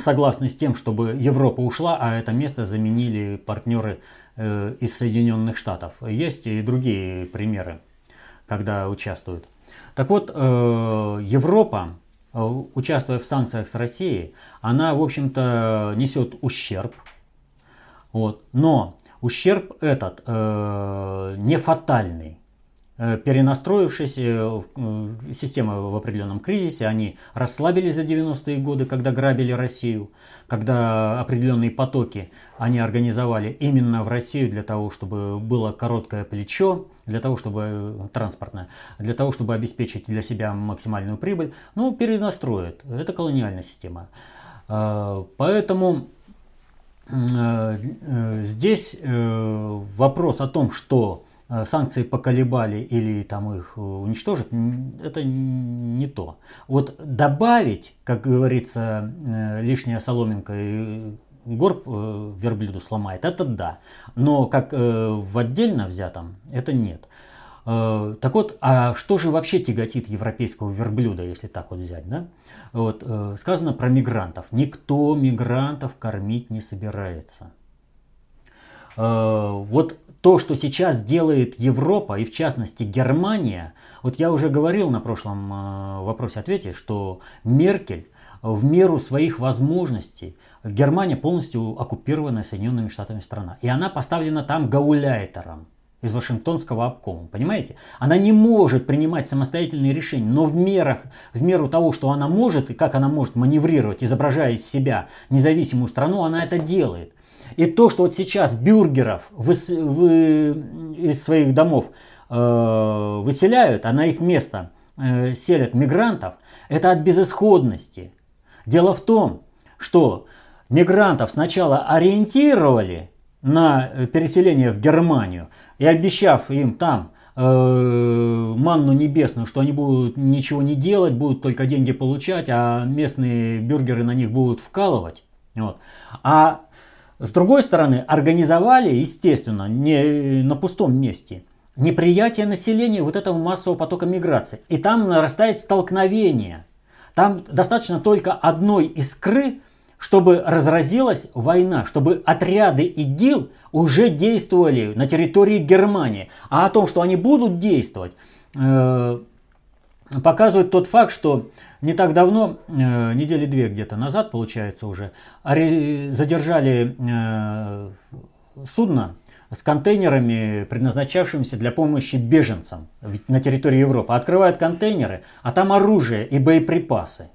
согласны с тем, чтобы Европа ушла, а это место заменили партнеры э, из Соединенных Штатов. Есть и другие примеры, когда участвуют. Так вот, э, Европа Э, участвуя в санкциях с Россией, она, в общем-то, несет ущерб. Вот. Но ущерб этот э, не фатальный. Э, перенастроившись, э, э, система в определенном кризисе, они расслабились за 90-е годы, когда грабили Россию, когда определенные потоки они организовали именно в Россию для того, чтобы было короткое плечо, для того, чтобы э, транспортная, для того, чтобы обеспечить для себя максимальную прибыль, ну, перенастроит. Это колониальная система. Э, поэтому э, здесь вопрос о том, что санкции поколебали или там их уничтожат, это не то. Вот добавить, как говорится, лишняя соломинка и горб э, верблюду сломает, это да. Но как э, в отдельно взятом, это нет. Э, так вот, а что же вообще тяготит европейского верблюда, если так вот взять, да? Вот, э, сказано про мигрантов. Никто мигрантов кормить не собирается. Э, вот то, что сейчас делает Европа и в частности Германия, вот я уже говорил на прошлом э, вопросе-ответе, что Меркель в меру своих возможностей Германия полностью оккупированная Соединенными Штатами страна. И она поставлена там гауляйтером из Вашингтонского обкома, понимаете? Она не может принимать самостоятельные решения, но в, мерах, в меру того, что она может и как она может маневрировать, изображая из себя независимую страну, она это делает. И то, что вот сейчас бюргеров выс, вы, из своих домов э, выселяют, а на их место э, селят мигрантов, это от безысходности. Дело в том, что мигрантов сначала ориентировали на э, переселение в Германию и обещав им там э, манну небесную, что они будут ничего не делать, будут только деньги получать, а местные бюргеры на них будут вкалывать. Вот. А с другой стороны, организовали, естественно, не э, на пустом месте, неприятие населения вот этого массового потока миграции. И там нарастает столкновение. Там достаточно только одной искры, чтобы разразилась война, чтобы отряды ИГИЛ уже действовали на территории Германии. А о том, что они будут действовать, э, показывает тот факт, что не так давно, э, недели две где-то назад, получается уже, задержали э, судно с контейнерами, предназначавшимися для помощи беженцам на территории Европы. Открывают контейнеры, а там оружие и боеприпасы.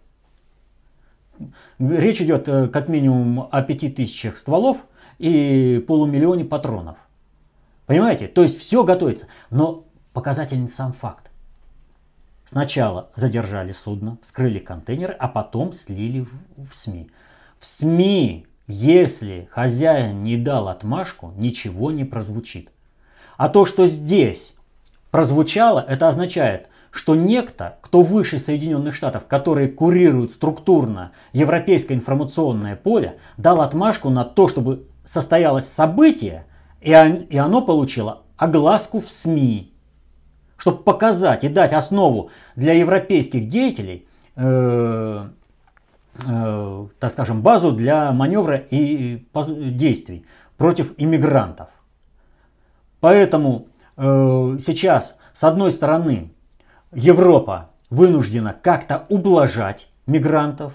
Речь идет э, как минимум о 5000 стволов и полумиллионе патронов. Понимаете? То есть все готовится. Но показательный сам факт. Сначала задержали судно, вскрыли контейнеры, а потом слили в, в СМИ. В СМИ, если хозяин не дал отмашку, ничего не прозвучит. А то, что здесь прозвучало, это означает – что некто, кто выше Соединенных Штатов, которые курируют структурно европейское информационное поле, дал отмашку на то, чтобы состоялось событие, и, оно получило огласку в СМИ, чтобы показать и дать основу для европейских деятелей, э, э, так скажем, базу для маневра и действий против иммигрантов. Поэтому э, сейчас, с одной стороны, Европа вынуждена как-то ублажать мигрантов.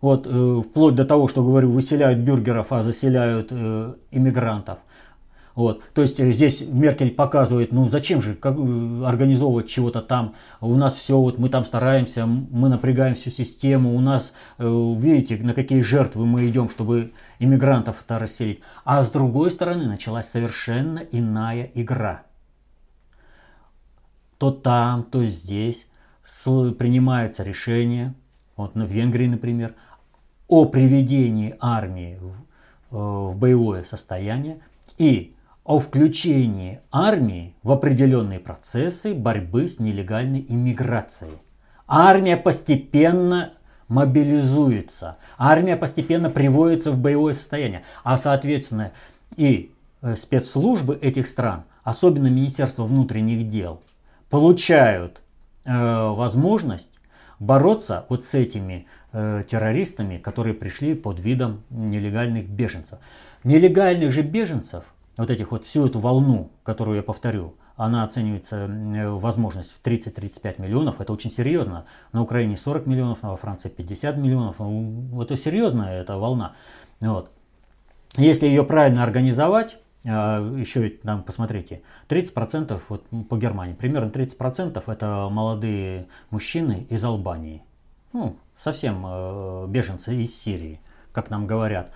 Вот, э, вплоть до того, что говорю, выселяют бюргеров, а заселяют э, иммигрантов. Вот. То есть э, здесь Меркель показывает, ну зачем же как, э, организовывать чего-то там, у нас все, вот мы там стараемся, мы напрягаем всю систему, у нас, э, видите, на какие жертвы мы идем, чтобы иммигрантов это расселить. А с другой стороны началась совершенно иная игра – то там, то здесь принимаются решения, вот в Венгрии, например, о приведении армии в, э, в боевое состояние и о включении армии в определенные процессы борьбы с нелегальной иммиграцией. Армия постепенно мобилизуется, армия постепенно приводится в боевое состояние, а соответственно и э, спецслужбы этих стран, особенно Министерство внутренних дел – получают э, возможность бороться вот с этими э, террористами, которые пришли под видом нелегальных беженцев. Нелегальных же беженцев, вот этих вот всю эту волну, которую я повторю, она оценивается э, возможность в 30-35 миллионов, это очень серьезно. На Украине 40 миллионов, на во Франции 50 миллионов, ну, это серьезная эта волна. Вот. Если ее правильно организовать, а, еще ведь там, посмотрите, 30% вот по Германии, примерно 30% это молодые мужчины из Албании. Ну, совсем э, беженцы из Сирии, как нам говорят.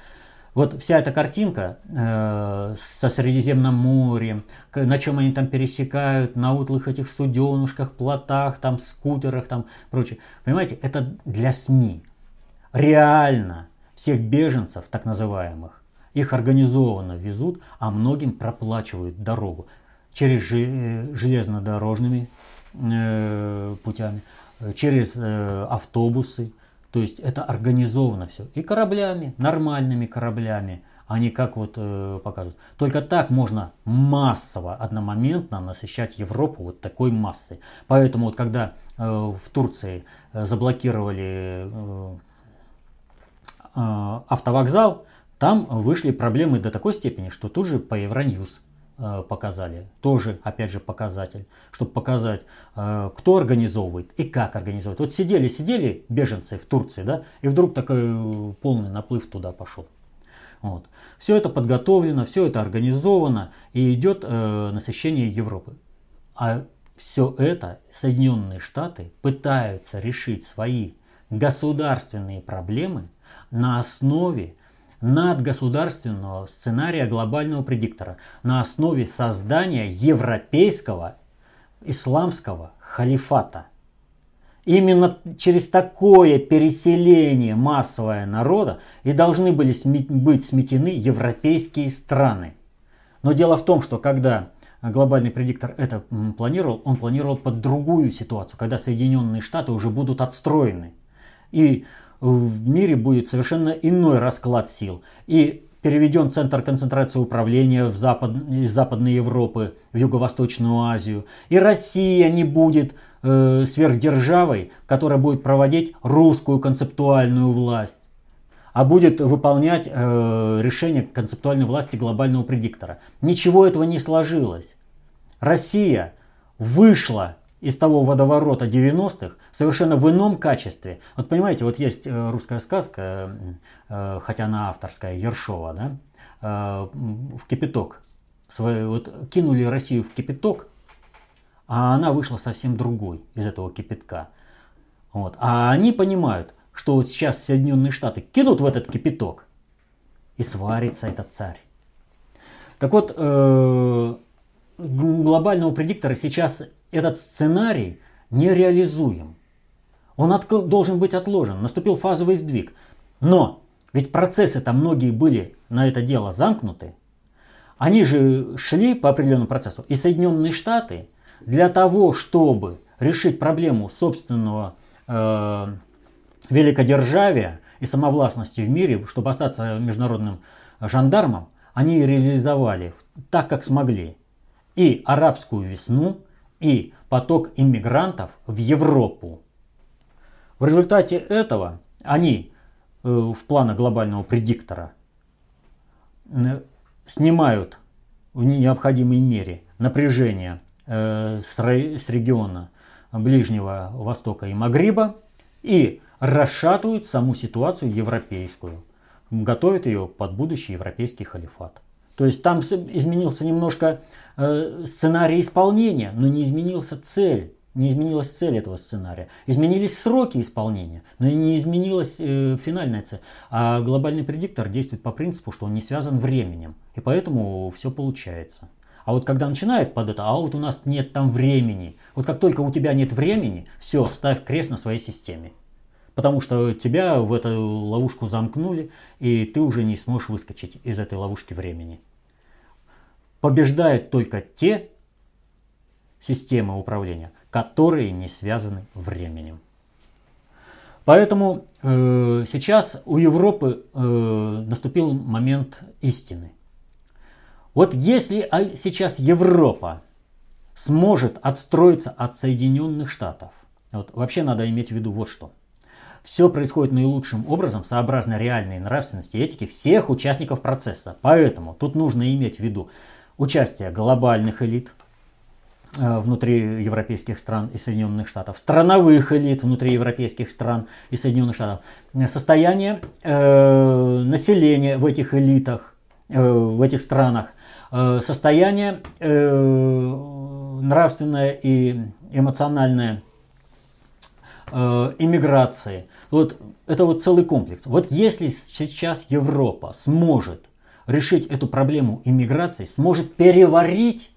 Вот вся эта картинка э, со Средиземным морем, на чем они там пересекают, на утлых этих суденушках, плотах, там скутерах, там прочее. Понимаете, это для СМИ. Реально всех беженцев, так называемых, их организованно везут, а многим проплачивают дорогу через э, железнодорожными э, путями, э, через автобусы. То есть это организовано все. И кораблями, нормальными кораблями, а не как вот показывают. Только так можно массово, одномоментно насыщать Европу вот такой массой. Поэтому вот когда в Турции заблокировали автовокзал, там вышли проблемы до такой степени, что тут же по Евроньюз э, показали. Тоже, опять же, показатель, чтобы показать, э, кто организовывает и как организовывает. Вот сидели-сидели беженцы в Турции, да, и вдруг такой э, полный наплыв туда пошел. Вот. Все это подготовлено, все это организовано и идет э, насыщение Европы. А все это Соединенные Штаты пытаются решить свои государственные проблемы на основе надгосударственного сценария глобального предиктора на основе создания европейского исламского халифата. Именно через такое переселение массовое народа и должны были быть сметены европейские страны. Но дело в том, что когда глобальный предиктор это планировал, он планировал под другую ситуацию, когда Соединенные Штаты уже будут отстроены. И в мире будет совершенно иной расклад сил. И переведен центр концентрации управления в запад, из Западной Европы в Юго-Восточную Азию. И Россия не будет э, сверхдержавой, которая будет проводить русскую концептуальную власть, а будет выполнять э, решение концептуальной власти глобального предиктора. Ничего этого не сложилось. Россия вышла из того водоворота 90-х совершенно в ином качестве. Вот понимаете, вот есть э, русская сказка, э, э, хотя она авторская, Ершова, да, в кипяток. Свою, вот, кинули Россию в кипяток, а она вышла совсем другой из этого кипятка. Вот. А они понимают, что вот сейчас Соединенные Штаты кинут в этот кипяток и сварится этот царь. Так вот, глобального предиктора сейчас этот сценарий нереализуем. Он от, должен быть отложен. Наступил фазовый сдвиг. Но ведь процессы там многие были на это дело замкнуты. Они же шли по определенному процессу. И Соединенные Штаты для того, чтобы решить проблему собственного э, великодержавия и самовластности в мире, чтобы остаться международным жандармом, они реализовали так, как смогли. И арабскую весну, и поток иммигрантов в Европу. В результате этого они э, в планах глобального предиктора снимают в необходимой мере напряжение э, с, с региона Ближнего Востока и Магриба и расшатывают саму ситуацию европейскую, готовят ее под будущий европейский халифат. То есть там изменился немножко э, сценарий исполнения, но не изменился цель. Не изменилась цель этого сценария. Изменились сроки исполнения, но не изменилась э, финальная цель. А глобальный предиктор действует по принципу, что он не связан временем. И поэтому все получается. А вот когда начинает под это, а вот у нас нет там времени. Вот как только у тебя нет времени, все, ставь крест на своей системе потому что тебя в эту ловушку замкнули, и ты уже не сможешь выскочить из этой ловушки времени. Побеждают только те системы управления, которые не связаны временем. Поэтому э, сейчас у Европы э, наступил момент истины. Вот если а, сейчас Европа сможет отстроиться от Соединенных Штатов, вот вообще надо иметь в виду вот что – все происходит наилучшим образом, сообразно реальной нравственности и этике всех участников процесса. Поэтому тут нужно иметь в виду участие глобальных элит, э, внутри европейских стран и Соединенных Штатов, страновых элит внутри европейских стран и Соединенных Штатов, э, состояние э, населения в этих элитах, э, в этих странах, э, состояние э, нравственное и эмоциональное Э, иммиграции. Вот это вот целый комплекс. Вот если сейчас Европа сможет решить эту проблему иммиграции, сможет переварить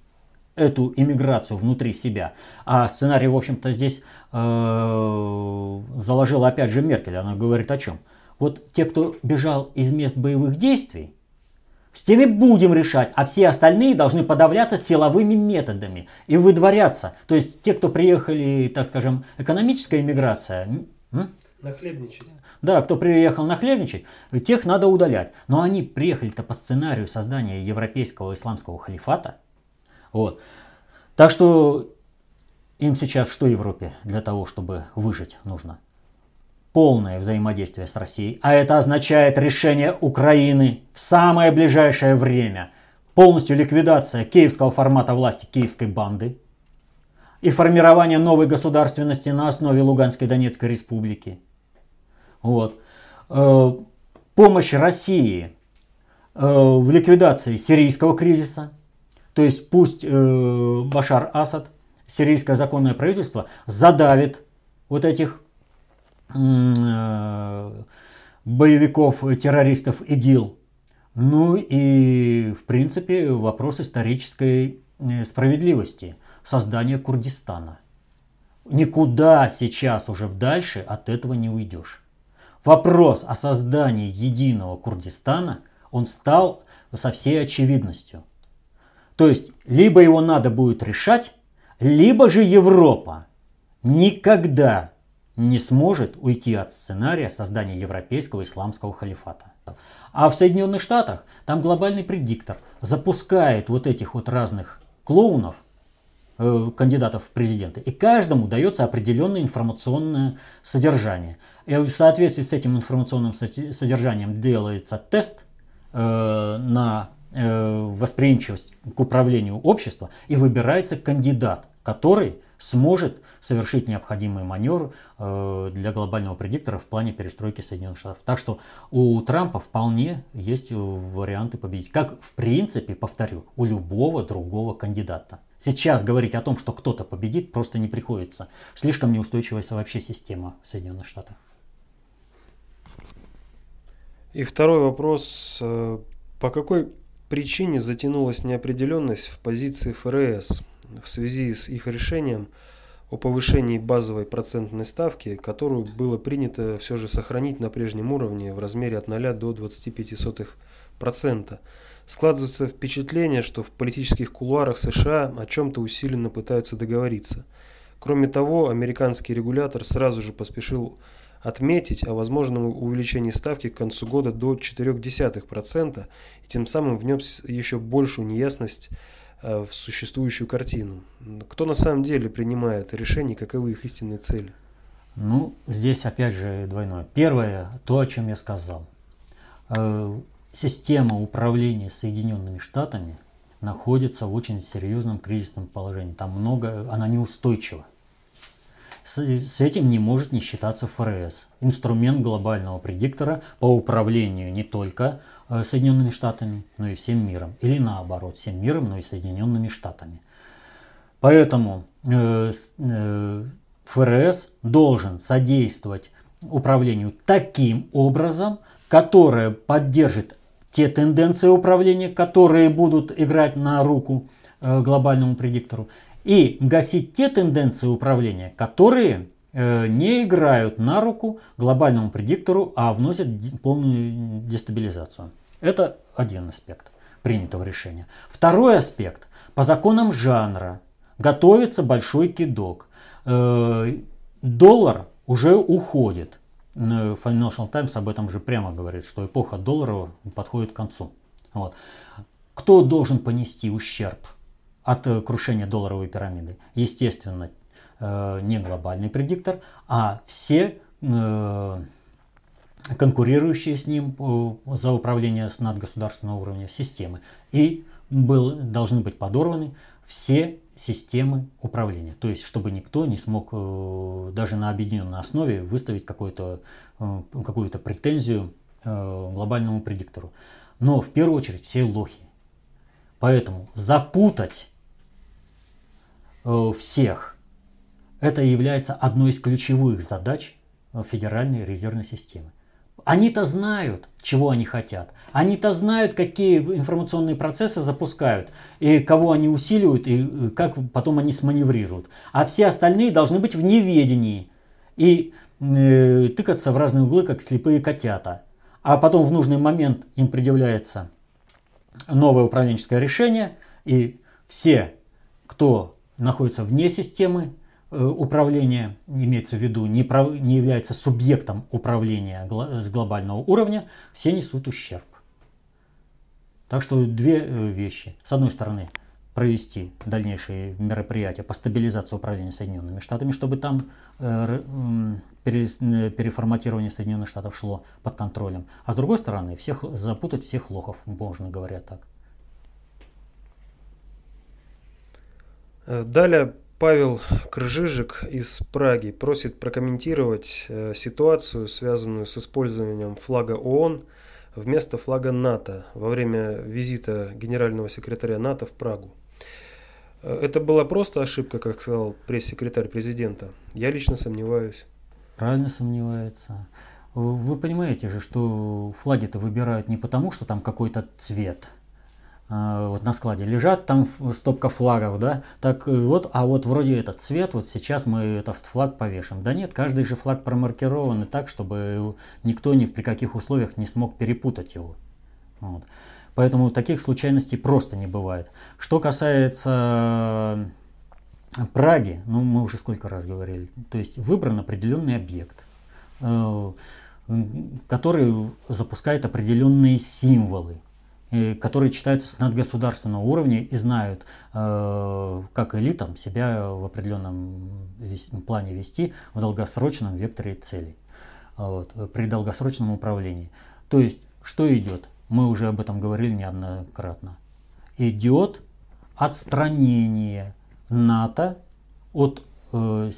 эту иммиграцию внутри себя. А сценарий, в общем-то, здесь э, заложила опять же Меркель. Она говорит о чем? Вот те, кто бежал из мест боевых действий, с теми будем решать, а все остальные должны подавляться силовыми методами и выдворяться. То есть те, кто приехали, так скажем, экономическая иммиграция. Нахлебничать. Да, кто приехал нахлебничать, тех надо удалять. Но они приехали-то по сценарию создания европейского исламского халифата. Вот. Так что им сейчас что Европе для того, чтобы выжить нужно? полное взаимодействие с Россией, а это означает решение Украины в самое ближайшее время, полностью ликвидация киевского формата власти киевской банды и формирование новой государственности на основе Луганской Донецкой республики. Вот. Э, помощь России э, в ликвидации сирийского кризиса, то есть пусть э, Башар Асад, сирийское законное правительство, задавит вот этих Э, боевиков, террористов ИГИЛ. Ну и, в принципе, вопрос исторической э, справедливости, создания Курдистана. Никуда сейчас уже дальше от этого не уйдешь. Вопрос о создании единого Курдистана, он стал со всей очевидностью. То есть, либо его надо будет решать, либо же Европа никогда не сможет уйти от сценария создания европейского исламского халифата. А в Соединенных Штатах там глобальный предиктор запускает вот этих вот разных клоунов, э, кандидатов в президенты. И каждому дается определенное информационное содержание. И в соответствии с этим информационным содержанием делается тест э, на э, восприимчивость к управлению общества и выбирается кандидат, который сможет совершить необходимый маневр э, для глобального предиктора в плане перестройки Соединенных Штатов. Так что у Трампа вполне есть э, варианты победить. Как, в принципе, повторю, у любого другого кандидата. Сейчас говорить о том, что кто-то победит, просто не приходится. Слишком неустойчивая вообще система Соединенных Штатов. И второй вопрос. Э, по какой причине затянулась неопределенность в позиции ФРС? в связи с их решением о повышении базовой процентной ставки, которую было принято все же сохранить на прежнем уровне в размере от 0 до 25%. Складывается впечатление, что в политических кулуарах США о чем-то усиленно пытаются договориться. Кроме того, американский регулятор сразу же поспешил отметить о возможном увеличении ставки к концу года до 0,4% и тем самым внес еще большую неясность Э, в существующую картину. Кто на самом деле принимает решения, каковы их истинные цели? Ну, здесь опять же двойное. Первое, то, о чем я сказал. Э, система управления Соединенными Штатами находится в очень серьезном кризисном положении. Там много, она неустойчива. С, с этим не может не считаться ФРС. Инструмент глобального предиктора по управлению не только Э, Соединенными Штатами, но и всем миром. Или наоборот, всем миром, но и Соединенными Штатами. Поэтому э, э, ФРС должен содействовать управлению таким образом, которое поддержит те тенденции управления, которые будут играть на руку глобальному предиктору, и гасить те тенденции управления, которые Э, не играют на руку глобальному предиктору, а вносят полную дестабилизацию. Это один аспект принятого решения. Второй аспект. По законам жанра готовится большой кидок. Э, доллар уже уходит. Э, Financial Times об этом же прямо говорит, что эпоха доллара подходит к концу. Вот. Кто должен понести ущерб от крушения долларовой пирамиды? Естественно, Э, не глобальный предиктор, а все э, конкурирующие с ним э, за управление с надгосударственного уровня системы. И был, должны быть подорваны все системы управления. То есть, чтобы никто не смог даже на объединенной основе выставить какую-то какую претензию глобальному предиктору. Но в первую очередь все лохи. Поэтому запутать всех – это является одной из ключевых задач э, Федеральной резервной системы. Они-то знают, чего они хотят. Они-то знают, какие информационные процессы запускают, и кого они усиливают, и э, как потом они сманеврируют. А все остальные должны быть в неведении и э, тыкаться в разные углы, как слепые котята. А потом в нужный момент им предъявляется новое управленческое решение, и все, кто находится вне системы, Э, управление, имеется в виду, не, прав, не является субъектом управления гло, с глобального уровня, все несут ущерб. Так что две э, вещи. С одной стороны, провести дальнейшие мероприятия по стабилизации управления Соединенными Штатами, чтобы там э, пере, переформатирование Соединенных Штатов шло под контролем. А с другой стороны, всех запутать всех лохов, можно говоря так. Э, далее Павел Крыжижик из Праги просит прокомментировать э, ситуацию, связанную с использованием флага ООН вместо флага НАТО во время визита генерального секретаря НАТО в Прагу. Э, это была просто ошибка, как сказал пресс-секретарь президента. Я лично сомневаюсь. Правильно сомневается. Вы понимаете же, что флаги-то выбирают не потому, что там какой-то цвет – Э, вот на складе лежат, там стопка флагов, да, так э, вот, а вот вроде этот цвет, вот сейчас мы этот флаг повешим. Да нет, каждый же флаг промаркирован и так, чтобы никто ни при каких условиях не смог перепутать его. Вот. Поэтому таких случайностей просто не бывает. Что касается э, Праги, ну мы уже сколько раз говорили, то есть выбран определенный объект, который запускает определенные символы которые читаются с надгосударственного уровня и знают, э, как элитам себя в определенном плане вести в долгосрочном векторе целей, э, вот, при долгосрочном управлении. То есть, что идет? Мы уже об этом говорили неоднократно. Идет отстранение НАТО от э,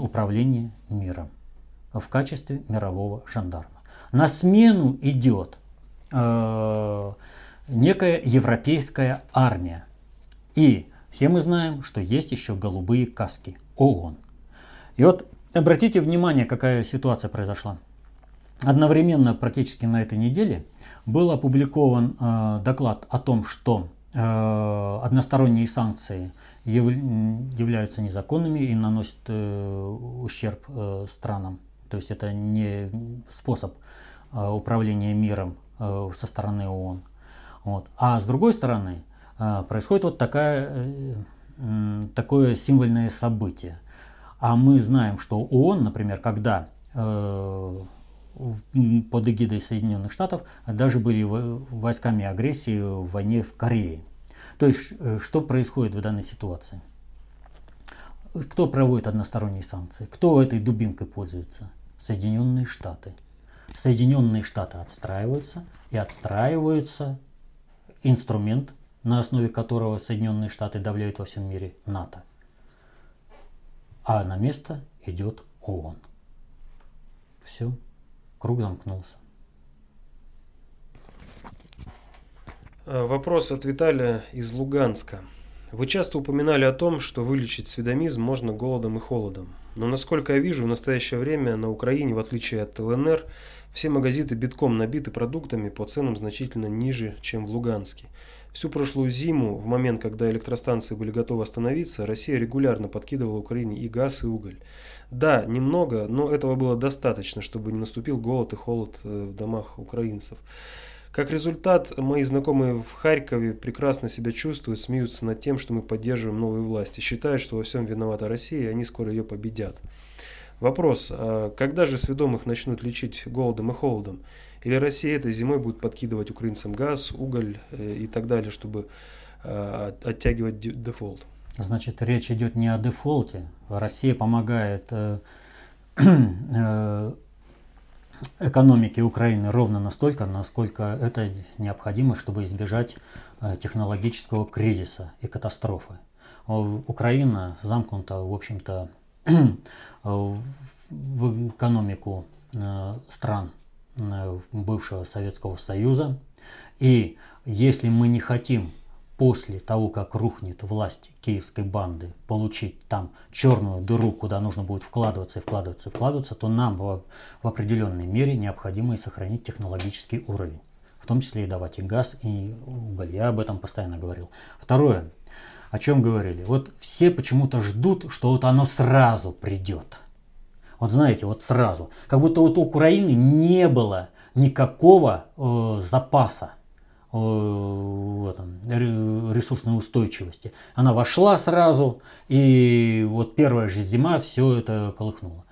управления миром в качестве мирового жандарма. На смену идет э, некая европейская армия. И все мы знаем, что есть еще голубые каски ООН. И вот обратите внимание, какая ситуация произошла. Одновременно практически на этой неделе был опубликован э, доклад о том, что э, односторонние санкции яв, являются незаконными и наносят э, ущерб э, странам. То есть это не способ э, управления миром э, со стороны ООН. Вот. А с другой стороны, э, происходит вот такая, э, такое символьное событие. А мы знаем, что ООН, например, когда э, под эгидой Соединенных Штатов даже были войсками агрессии в войне в Корее. То есть, что происходит в данной ситуации? Кто проводит односторонние санкции? Кто этой дубинкой пользуется? Соединенные Штаты. Соединенные Штаты отстраиваются и отстраиваются инструмент, на основе которого Соединенные Штаты давляют во всем мире НАТО. А на место идет ООН. Все, круг замкнулся. Э, вопрос от Виталия из Луганска. Вы часто упоминали о том, что вылечить сведомизм можно голодом и холодом. Но насколько я вижу, в настоящее время на Украине, в отличие от ЛНР, все магазины битком набиты продуктами по ценам значительно ниже, чем в Луганске. Всю прошлую зиму, в момент, когда электростанции были готовы остановиться, Россия регулярно подкидывала Украине и газ, и уголь. Да, немного, но этого было достаточно, чтобы не наступил голод и холод э, в домах украинцев. Как результат, мои знакомые в Харькове прекрасно себя чувствуют, смеются над тем, что мы поддерживаем новые власти, считают, что во всем виновата Россия, и они скоро ее победят. Вопрос, а когда же сведомых начнут лечить голодом и холодом? Или Россия этой зимой будет подкидывать украинцам газ, уголь э, и так далее, чтобы э, оттягивать дефолт? Значит, речь идет не о дефолте. Россия помогает э, экономики Украины ровно настолько, насколько это необходимо, чтобы избежать э, технологического кризиса и катастрофы. Э, Украина замкнута, в общем-то, э, в экономику стран бывшего Советского Союза. И если мы не хотим после того, как рухнет власть киевской банды, получить там черную дыру, куда нужно будет вкладываться и вкладываться и вкладываться, то нам в, в определенной мере необходимо и сохранить технологический уровень. В том числе и давать и газ, и уголь. Я об этом постоянно говорил. Второе, о чем говорили. Вот все почему-то ждут, что вот оно сразу придет. Вот знаете, вот сразу. Как будто вот у Украины не было никакого э, запаса Э, ресурсной устойчивости. Она вошла сразу, и вот первая же зима все это колыхнуло.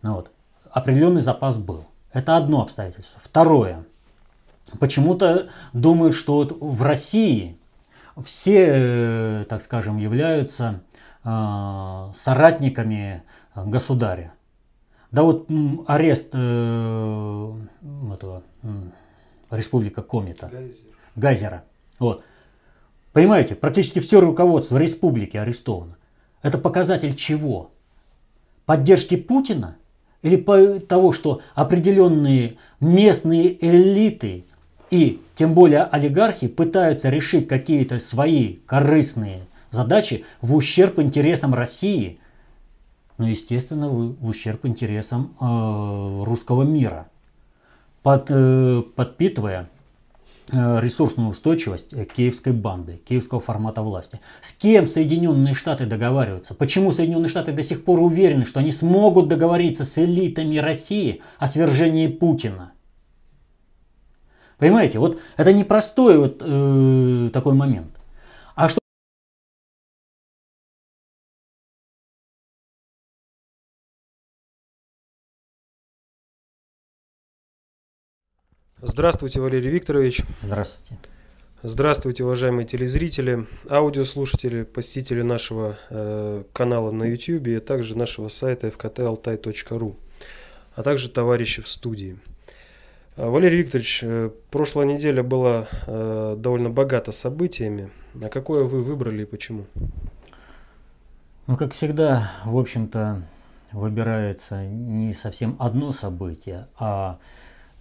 Ну вот. Определенный запас был. Это одно обстоятельство. Второе. Почему-то думают, что вот в России все, э, так скажем, являются э, соратниками государя. Да вот арест этого республика Комета, Гайзер. Гайзера. Вот. Понимаете, практически все руководство республики арестовано. Это показатель чего? Поддержки Путина? Или по того, что определенные местные элиты и тем более олигархи пытаются решить какие-то свои корыстные задачи в ущерб интересам России, ну естественно, в ущерб интересам э, русского мира – под, э, подпитывая э, ресурсную устойчивость э, киевской банды, киевского формата власти. С кем Соединенные Штаты договариваются? Почему Соединенные Штаты до сих пор уверены, что они смогут договориться с элитами России о свержении Путина? Понимаете, вот это непростой вот э, такой момент. Здравствуйте, Валерий Викторович. Здравствуйте. Здравствуйте, уважаемые телезрители, аудиослушатели, посетители нашего э, канала на YouTube и также нашего сайта fktalтай.ru, а также товарищи в студии. Э, Валерий Викторович, э, прошлая неделя была э, довольно богата событиями. А какое вы выбрали и почему? Ну, как всегда, в общем-то, выбирается не совсем одно событие, а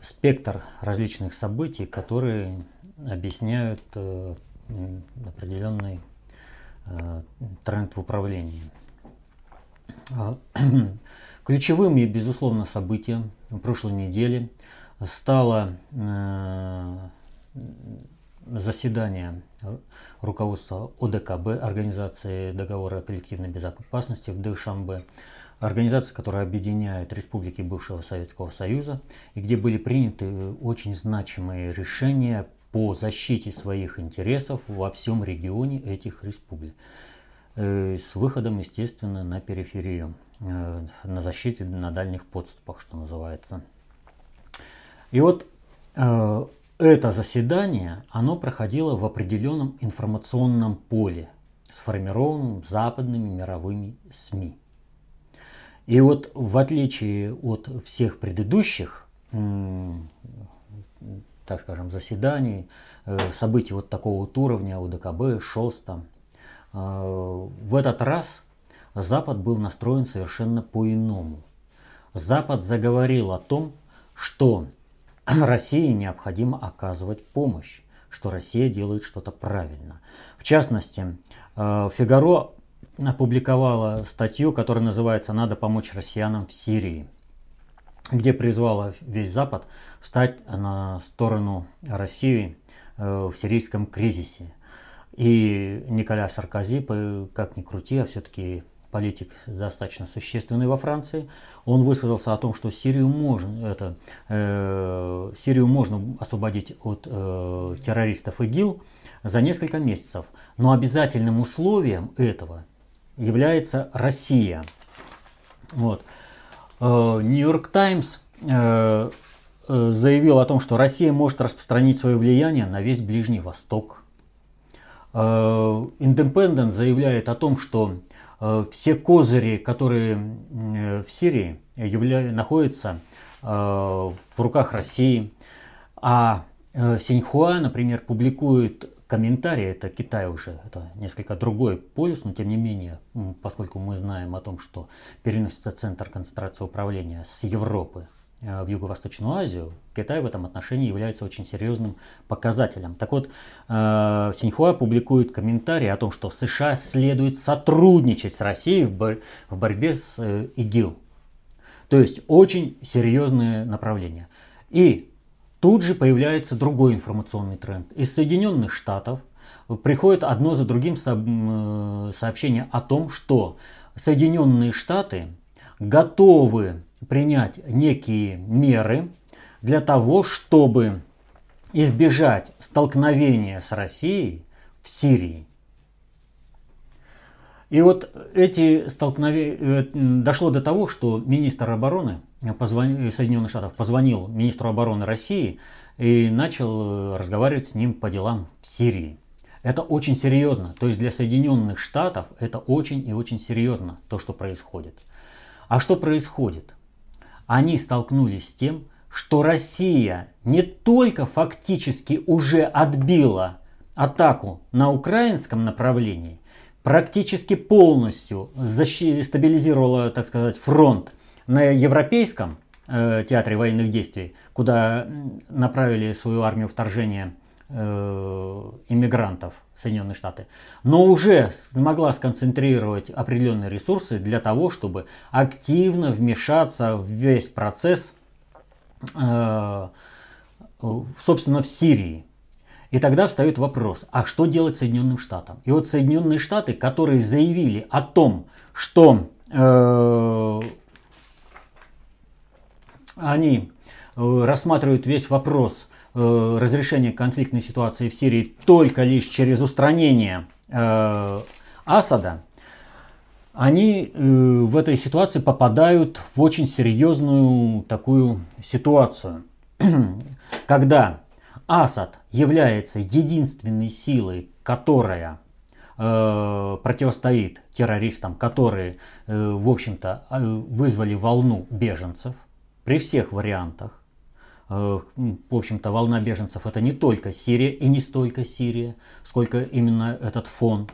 спектр различных событий, которые объясняют э, определенный э, тренд в управлении. А, ключевым и безусловно, событием прошлой недели стало э, заседание руководства ОДКБ, Организации договора о коллективной безопасности в Дышамбе, организация, которая объединяет республики бывшего Советского Союза, и где были приняты э, очень значимые решения по защите своих интересов во всем регионе этих республик. Э, с выходом, естественно, на периферию, э, на защите на дальних подступах, что называется. И вот это заседание, оно проходило в определенном информационном поле, сформированном западными мировыми СМИ – и вот в отличие от всех предыдущих, так скажем, заседаний, э, событий вот такого вот уровня, УДКБ, ШОС там, э, в этот раз Запад был настроен совершенно по-иному. Запад заговорил о том, что России необходимо оказывать помощь, что Россия делает что-то правильно. В частности, э, Фигаро опубликовала статью, которая называется «Надо помочь россиянам в Сирии», где призвала весь Запад встать на сторону России э, в сирийском кризисе. И Николя Саркози, как ни крути, а все-таки политик достаточно существенный во Франции, он высказался о том, что Сирию можно, это, э, Сирию можно освободить от э, террористов ИГИЛ за несколько месяцев. Но обязательным условием этого – является Россия. Вот. Э, Нью-Йорк Таймс э, э, заявил о том, что Россия может распространить свое влияние на весь Ближний Восток. Индепендент заявляет о том, что все козыри, которые в Сирии явля... находятся в руках России, а Синьхуа, например, публикует комментарии, это Китай уже, это несколько другой полюс, но тем не менее, поскольку мы знаем о том, что переносится центр концентрации управления с Европы э, в Юго-Восточную Азию, Китай в этом отношении является очень серьезным показателем. Так вот, э, Синьхуа публикует комментарии о том, что США следует сотрудничать с Россией в, борь- в борьбе с э, ИГИЛ. То есть очень серьезные направления. И Тут же появляется другой информационный тренд. Из Соединенных Штатов приходит одно за другим э, сообщение о том, что Соединенные Штаты готовы принять некие меры для того, чтобы избежать столкновения с Россией в Сирии. И вот эти столкновения э, дошло до того, что министр обороны позвонил, э, Соединенных Штатов позвонил министру обороны России и начал э, разговаривать с ним по делам в Сирии. Это очень серьезно. То есть для Соединенных Штатов это очень и очень серьезно то, что происходит. А что происходит? Они столкнулись с тем, что Россия не только фактически уже отбила атаку на украинском направлении, практически полностью стабилизировала, так сказать, фронт – на европейском э, театре военных действий, куда направили свою армию вторжения э, иммигрантов Соединенные Штаты, но уже смогла сконцентрировать определенные ресурсы для того, чтобы активно вмешаться в весь процесс, э, собственно, в Сирии. И тогда встает вопрос, а что делать Соединенным Штатам? И вот Соединенные Штаты, которые заявили о том, что э, они э, рассматривают весь вопрос э, разрешения конфликтной ситуации в Сирии только лишь через устранение э, Асада, они в этой ситуации попадают в очень серьезную такую ситуацию, когда Асад является единственной силой, которая э, противостоит террористам, которые, э, в общем-то, вызвали волну беженцев при всех вариантах. Э, ну, в общем-то, волна беженцев это не только Сирия и не столько Сирия, сколько именно этот фон.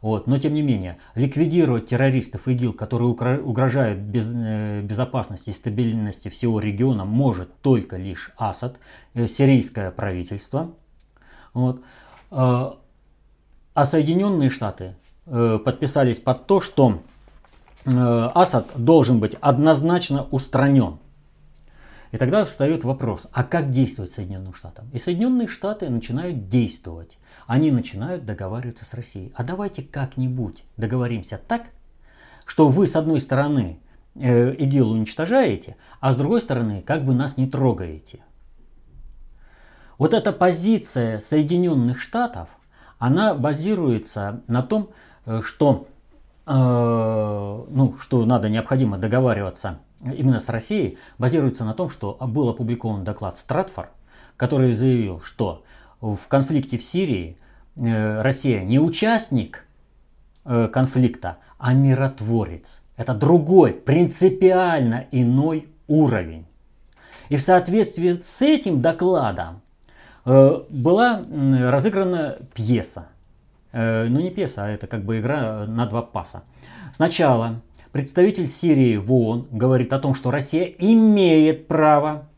Вот. Но тем не менее, ликвидировать террористов ИГИЛ, которые угрожают без, э, безопасности и стабильности всего региона, может только лишь Асад, э, сирийское правительство. Вот. А Соединенные Штаты подписались под то, что Асад должен быть однозначно устранен и тогда встает вопрос, а как действовать Соединенным Штатам? И Соединенные Штаты начинают действовать. Они начинают договариваться с Россией. А давайте как-нибудь договоримся так, что вы с одной стороны э, ИГИЛ уничтожаете, а с другой стороны как бы нас не трогаете. Вот эта позиция Соединенных Штатов, она базируется на том, э, что, э, ну, что надо необходимо договариваться именно с Россией, базируется на том, что был опубликован доклад Стратфор, который заявил, что в конфликте в Сирии э, Россия не участник э, конфликта, а миротворец. Это другой, принципиально иной уровень. И в соответствии с этим докладом э, была разыграна пьеса. Ну не пьеса, а это как бы игра на два паса. Сначала Представитель Сирии в ООН говорит о том, что Россия имеет право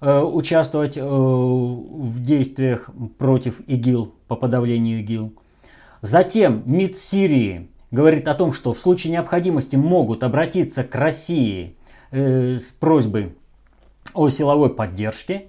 э, участвовать э, в действиях против ИГИЛ, по подавлению ИГИЛ. Затем МИД Сирии говорит о том, что в случае необходимости могут обратиться к России э, с просьбой о силовой поддержке,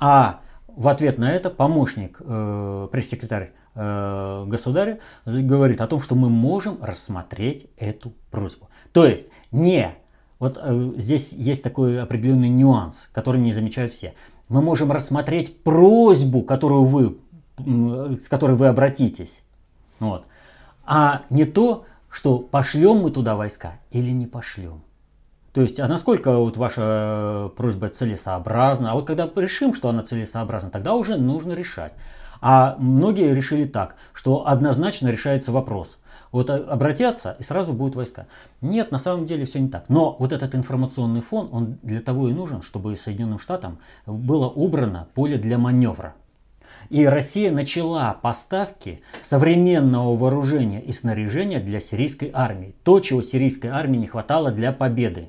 а в ответ на это помощник, э, пресс-секретарь э, государя говорит о том, что мы можем рассмотреть эту просьбу. То есть не... Вот э, здесь есть такой определенный нюанс, который не замечают все. Мы можем рассмотреть просьбу, которую вы, э, с которой вы обратитесь. Вот. А не то, что пошлем мы туда войска или не пошлем. То есть, а насколько вот ваша просьба целесообразна? А вот когда решим, что она целесообразна, тогда уже нужно решать. А многие решили так, что однозначно решается вопрос. Вот обратятся и сразу будут войска. Нет, на самом деле все не так. Но вот этот информационный фон, он для того и нужен, чтобы Соединенным Штатам было убрано поле для маневра. И Россия начала поставки современного вооружения и снаряжения для сирийской армии. То, чего сирийской армии не хватало для победы.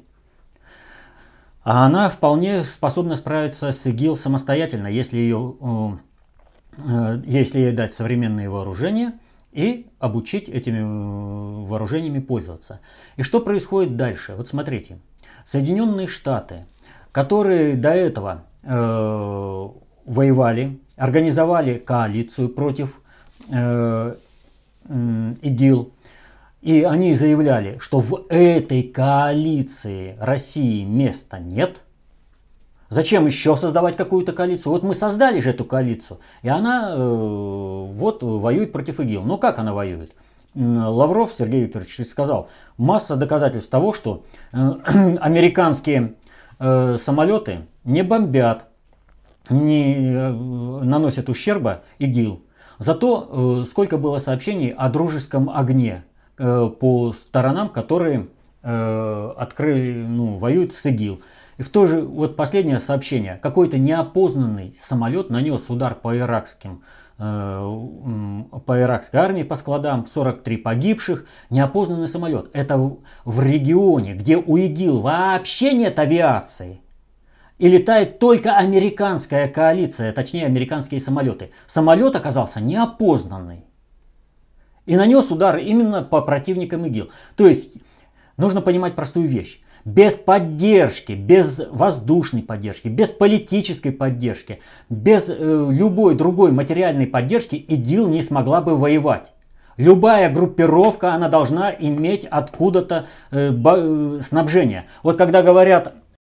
А она вполне способна справиться с ИГИЛ самостоятельно, если, ее, э, э, если ей дать современные вооружения и обучить этими э, вооружениями пользоваться. И что происходит дальше? Вот смотрите, Соединенные Штаты, которые до этого э, воевали, организовали коалицию против э, ИГИЛ, и они заявляли, что в этой коалиции России места нет – Зачем еще создавать какую-то коалицию? Вот мы создали же эту коалицию, и она э, вот воюет против ИГИЛ. Но как она воюет? Лавров Сергей Викторович сказал, масса доказательств того, что э, американские э, самолеты не бомбят, не э, наносят ущерба ИГИЛ. Зато э, сколько было сообщений о дружеском огне э, по сторонам, которые э, открыли, ну, воюют с ИГИЛ. И в то же, вот последнее сообщение, какой-то неопознанный самолет нанес удар по иракским э, по иракской армии по складам, 43 погибших, неопознанный самолет. Это в регионе, где у ИГИЛ вообще нет авиации. И летает только американская коалиция, точнее американские самолеты. Самолет оказался неопознанный. И нанес удар именно по противникам ИГИЛ. То есть нужно понимать простую вещь без поддержки, без воздушной поддержки, без политической поддержки, без э, любой другой материальной поддержки ИГИЛ не смогла бы воевать. Любая группировка, она должна иметь откуда-то э, э снабжение. Вот когда говорят